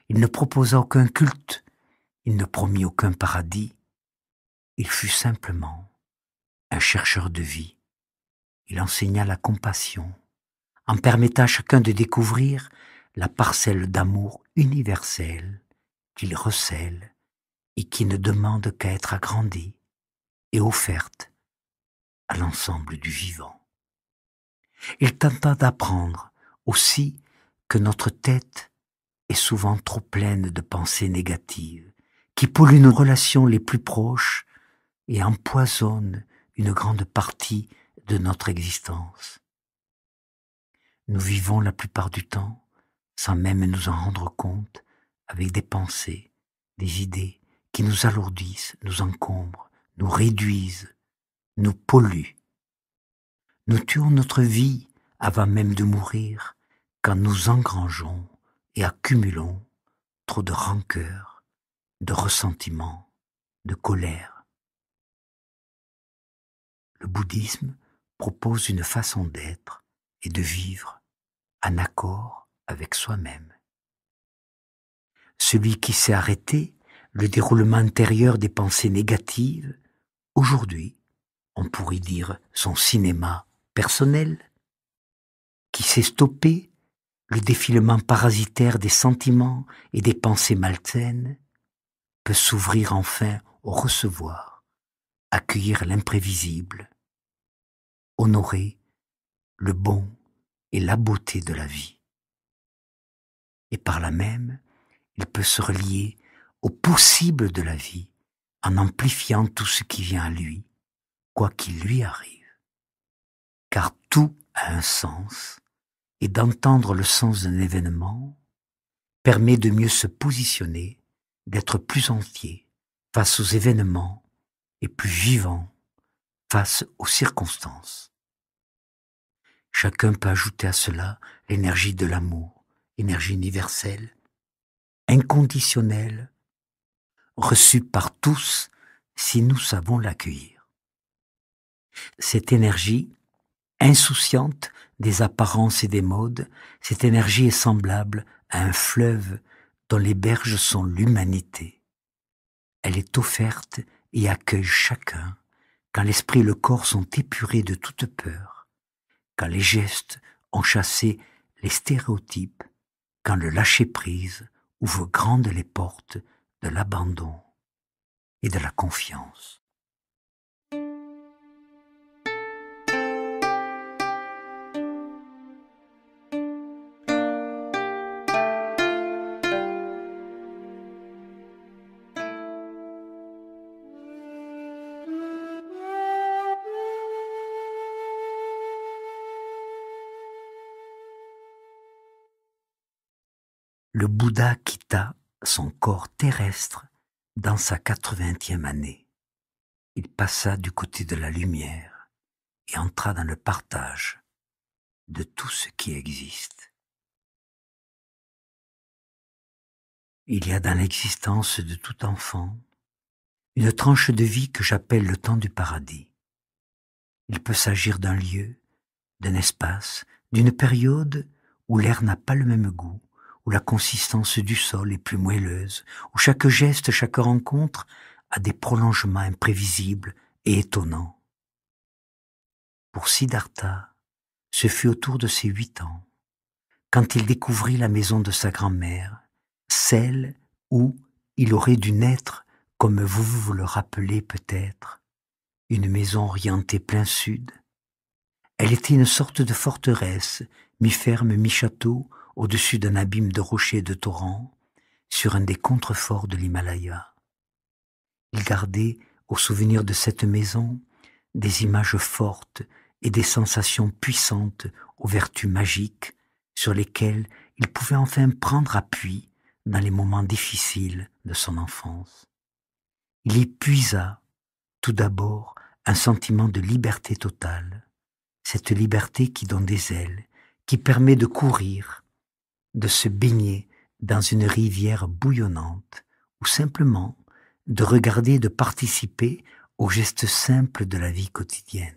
il ne proposa aucun culte, il ne promit aucun paradis. Il fut simplement un chercheur de vie. Il enseigna la compassion en permettant à chacun de découvrir la parcelle d'amour universel qu'il recèle et qui ne demande qu'à être agrandie et offerte à l'ensemble du vivant. Il tenta d'apprendre aussi que notre tête est souvent trop pleine de pensées négatives qui pollue nos relations les plus proches et empoisonne une grande partie de notre existence. Nous vivons la plupart du temps, sans même nous en rendre compte, avec des pensées, des idées qui nous alourdissent, nous encombrent, nous réduisent, nous polluent. Nous tuons notre vie avant même de mourir quand nous engrangeons et accumulons trop de rancœur, de ressentiment, de colère. Le bouddhisme propose une façon d'être et de vivre en accord avec soi-même. Celui qui s'est arrêté, le déroulement intérieur des pensées négatives, aujourd'hui, on pourrait dire son cinéma personnel, qui s'est stoppé, le défilement parasitaire des sentiments et des pensées malsaines, peut s'ouvrir enfin au recevoir, accueillir l'imprévisible, honorer le bon et la beauté de la vie. Et par là même, il peut se relier au possible de la vie en amplifiant tout ce qui vient à lui, quoi qu'il lui arrive. Car tout a un sens, et d'entendre le sens d'un événement permet de mieux se positionner d'être plus entier face aux événements et plus vivant face aux circonstances. Chacun peut ajouter à cela l'énergie de l'amour, énergie universelle, inconditionnelle, reçue par tous si nous savons l'accueillir. Cette énergie, insouciante des apparences et des modes, cette énergie est semblable à un fleuve dont les berges sont l'humanité. Elle est offerte et accueille chacun, quand l'esprit et le corps sont épurés de toute peur, quand les gestes ont chassé les stéréotypes, quand le lâcher-prise ouvre grandes les portes de l'abandon et de la confiance. quitta son corps terrestre dans sa quatre-vingtième année. Il passa du côté de la lumière et entra dans le partage de tout ce qui existe. Il y a dans l'existence de tout enfant une tranche de vie que j'appelle le temps du paradis. Il peut s'agir d'un lieu, d'un espace, d'une période où l'air n'a pas le même goût, où la consistance du sol est plus moelleuse, où chaque geste, chaque rencontre a des prolongements imprévisibles et étonnants. Pour Siddhartha, ce fut autour de ses huit ans, quand il découvrit la maison de sa grand-mère, celle où il aurait dû naître, comme vous vous le rappelez peut-être, une maison orientée plein sud. Elle était une sorte de forteresse, mi-ferme, mi-château, au-dessus d'un abîme de rochers et de torrents, sur un des contreforts de l'Himalaya. Il gardait, au souvenir de cette maison, des images fortes et des sensations puissantes aux vertus magiques sur lesquelles il pouvait enfin prendre appui dans les moments difficiles de son enfance. Il y puisa tout d'abord, un sentiment de liberté totale, cette liberté qui donne des ailes, qui permet de courir, de se baigner dans une rivière bouillonnante ou simplement de regarder de participer aux gestes simples de la vie quotidienne.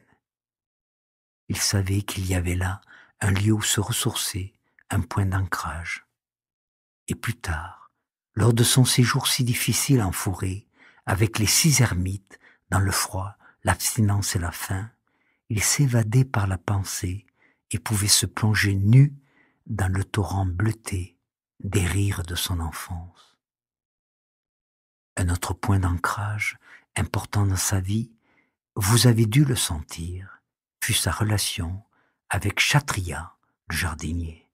Il savait qu'il y avait là un lieu où se ressourcer, un point d'ancrage. Et plus tard, lors de son séjour si difficile en forêt, avec les six ermites, dans le froid, l'abstinence et la faim, il s'évadait par la pensée et pouvait se plonger nu dans le torrent bleuté des rires de son enfance. Un autre point d'ancrage important dans sa vie, vous avez dû le sentir, fut sa relation avec Chatria, le jardinier.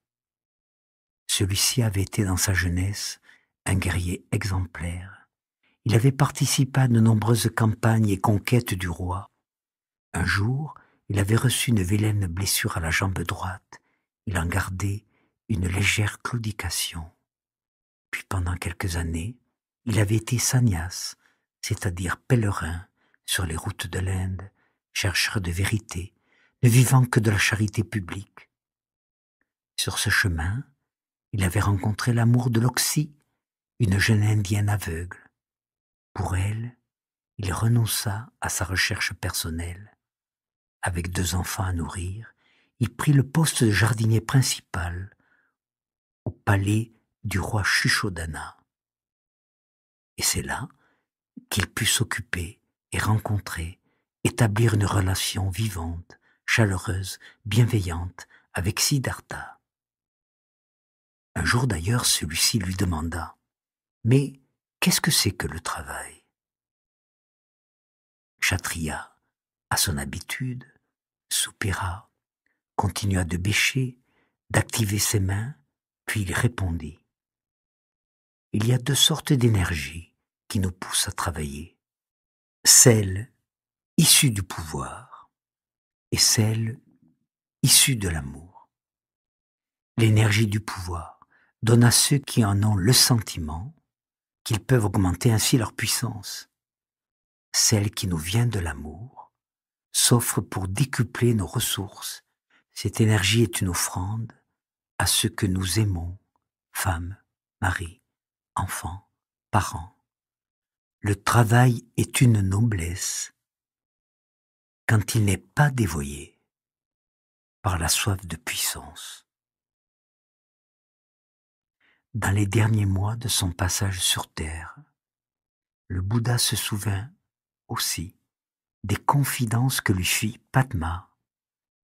Celui-ci avait été dans sa jeunesse un guerrier exemplaire. Il avait participé à de nombreuses campagnes et conquêtes du roi. Un jour, il avait reçu une vilaine blessure à la jambe droite. Il en gardait une légère claudication. Puis pendant quelques années, il avait été sanyas, c'est-à-dire pèlerin, sur les routes de l'Inde, chercheur de vérité, ne vivant que de la charité publique. Sur ce chemin, il avait rencontré l'amour de Loxy, une jeune indienne aveugle. Pour elle, il renonça à sa recherche personnelle. Avec deux enfants à nourrir, il prit le poste de jardinier principal au palais du roi Chuchodana. Et c'est là qu'il put s'occuper et rencontrer, établir une relation vivante, chaleureuse, bienveillante avec Siddhartha. Un jour d'ailleurs, celui-ci lui demanda Mais qu'est-ce que c'est que le travail Chatria, à son habitude, soupira, continua de bêcher, d'activer ses mains, puis il répondit Il y a deux sortes d'énergie qui nous poussent à travailler celle issue du pouvoir et celle issue de l'amour. L'énergie du pouvoir donne à ceux qui en ont le sentiment qu'ils peuvent augmenter ainsi leur puissance. Celle qui nous vient de l'amour s'offre pour décupler nos ressources. Cette énergie est une offrande à ce que nous aimons, femmes, maris, enfants, parents. Le travail est une noblesse quand il n'est pas dévoyé par la soif de puissance. Dans les derniers mois de son passage sur Terre, le Bouddha se souvint aussi des confidences que lui fit Padma,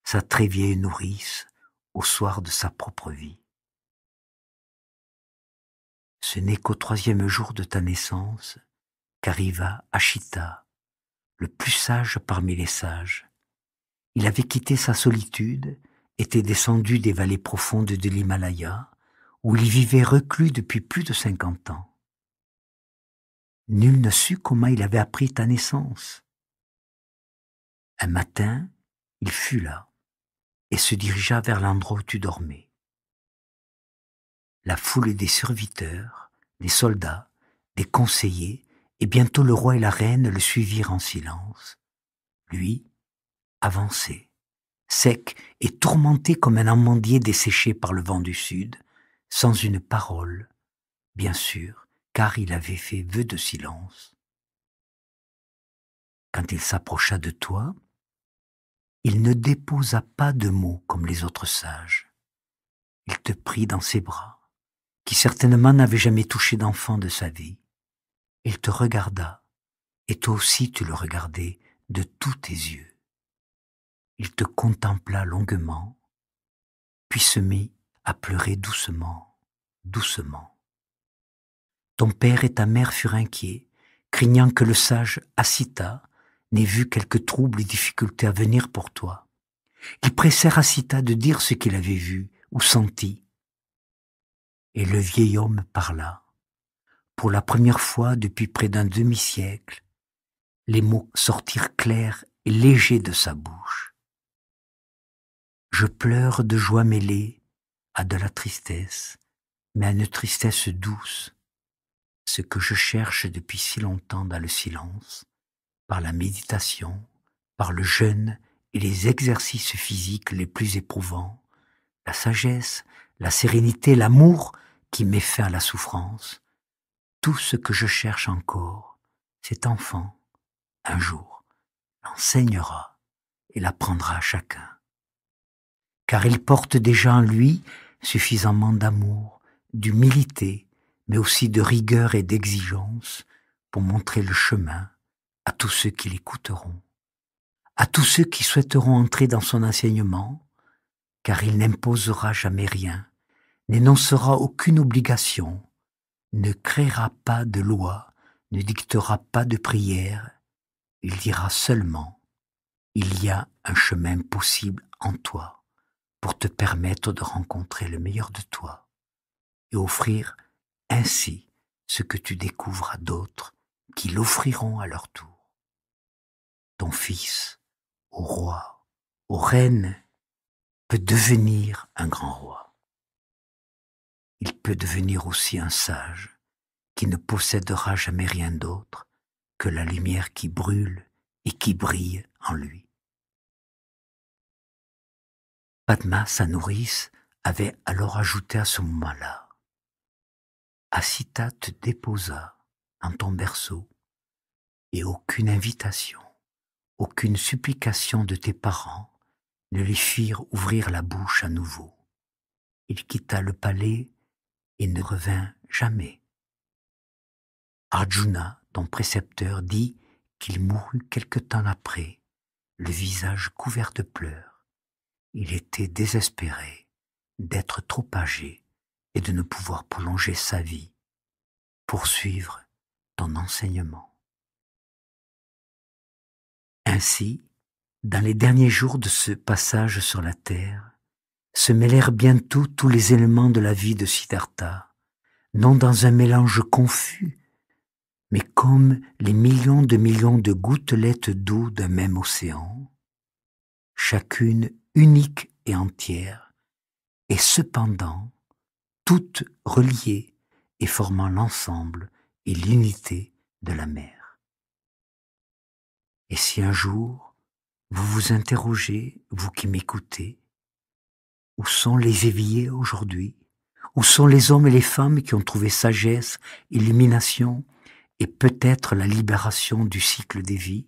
sa très vieille nourrice, au soir de sa propre vie. Ce n'est qu'au troisième jour de ta naissance qu'arriva Ashita, le plus sage parmi les sages. Il avait quitté sa solitude, était descendu des vallées profondes de l'Himalaya, où il vivait reclus depuis plus de cinquante ans. Nul ne sut comment il avait appris ta naissance. Un matin, il fut là et se dirigea vers l'endroit où tu dormais. La foule des serviteurs, des soldats, des conseillers, et bientôt le roi et la reine le suivirent en silence. Lui avancé, sec et tourmenté comme un amandier desséché par le vent du sud, sans une parole, bien sûr, car il avait fait vœu de silence. Quand il s'approcha de toi, il ne déposa pas de mots comme les autres sages. Il te prit dans ses bras, qui certainement n'avait jamais touché d'enfant de sa vie. Il te regarda, et toi aussi tu le regardais de tous tes yeux. Il te contempla longuement, puis se mit à pleurer doucement, doucement. Ton père et ta mère furent inquiets, craignant que le sage assita n'ait vu quelques troubles et difficultés à venir pour toi. Il pressait Rassita de dire ce qu'il avait vu ou senti. Et le vieil homme parla. Pour la première fois depuis près d'un demi-siècle, les mots sortirent clairs et légers de sa bouche. Je pleure de joie mêlée à de la tristesse, mais à une tristesse douce, ce que je cherche depuis si longtemps dans le silence, par la méditation, par le jeûne et les exercices physiques les plus éprouvants, la sagesse, la sérénité, l'amour qui met fin à la souffrance, tout ce que je cherche encore, cet enfant, un jour, l'enseignera et l'apprendra à chacun. Car il porte déjà en lui suffisamment d'amour, d'humilité, mais aussi de rigueur et d'exigence pour montrer le chemin à tous ceux qui l'écouteront, à tous ceux qui souhaiteront entrer dans son enseignement, car il n'imposera jamais rien, n'énoncera aucune obligation, ne créera pas de loi, ne dictera pas de prière, il dira seulement il y a un chemin possible en toi pour te permettre de rencontrer le meilleur de toi et offrir ainsi ce que tu découvres à d'autres qui l'offriront à leur tour ton fils, au roi, au reine, peut devenir un grand roi. Il peut devenir aussi un sage qui ne possédera jamais rien d'autre que la lumière qui brûle et qui brille en lui. Padma, sa nourrice, avait alors ajouté à ce moment-là Asita te déposa en ton berceau et aucune invitation, aucune supplication de tes parents ne les firent ouvrir la bouche à nouveau. Il quitta le palais et ne revint jamais. Arjuna, ton précepteur, dit qu'il mourut quelque temps après, le visage couvert de pleurs. Il était désespéré d'être trop âgé et de ne pouvoir prolonger sa vie, poursuivre ton enseignement. Ainsi, dans les derniers jours de ce passage sur la terre, se mêlèrent bientôt tous les éléments de la vie de Siddhartha, non dans un mélange confus, mais comme les millions de millions de gouttelettes d'eau d'un même océan, chacune unique et entière, et cependant toutes reliées et formant l'ensemble et l'unité de la mer. Et si un jour, vous vous interrogez, vous qui m'écoutez, où sont les éveillés aujourd'hui Où sont les hommes et les femmes qui ont trouvé sagesse, illumination et peut-être la libération du cycle des vies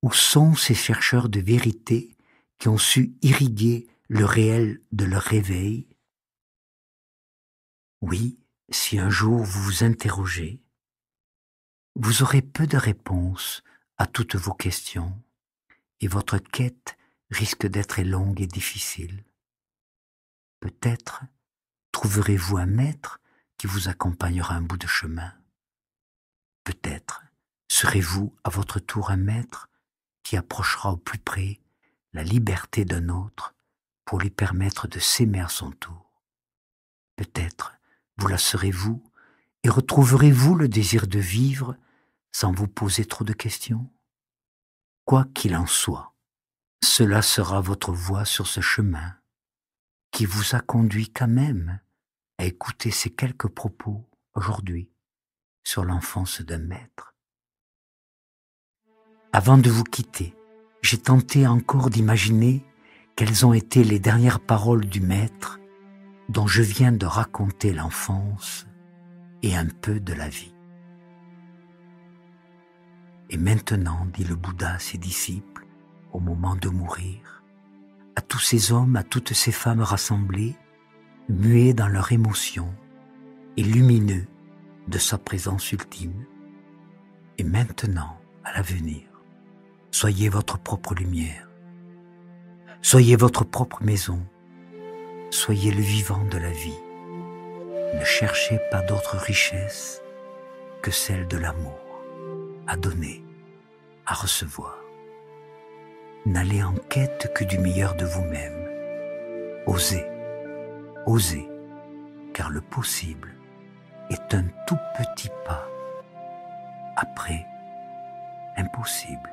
Où sont ces chercheurs de vérité qui ont su irriguer le réel de leur réveil Oui, si un jour vous vous interrogez, vous aurez peu de réponses à toutes vos questions et votre quête risque d'être longue et difficile. Peut-être trouverez-vous un maître qui vous accompagnera un bout de chemin. Peut-être serez-vous à votre tour un maître qui approchera au plus près la liberté d'un autre pour lui permettre de s'aimer à son tour. Peut-être vous la serez-vous et retrouverez-vous le désir de vivre sans vous poser trop de questions Quoi qu'il en soit, cela sera votre voie sur ce chemin qui vous a conduit quand même à écouter ces quelques propos aujourd'hui sur l'enfance d'un maître. Avant de vous quitter, j'ai tenté encore d'imaginer quelles ont été les dernières paroles du maître dont je viens de raconter l'enfance et un peu de la vie. Et maintenant, dit le Bouddha à ses disciples, au moment de mourir, à tous ces hommes, à toutes ces femmes rassemblées, muets dans leur émotion et lumineux de sa présence ultime, et maintenant, à l'avenir, soyez votre propre lumière, soyez votre propre maison, soyez le vivant de la vie, ne cherchez pas d'autre richesse que celle de l'amour à donner, à recevoir. N'allez en quête que du meilleur de vous-même. Osez, osez, car le possible est un tout petit pas après impossible.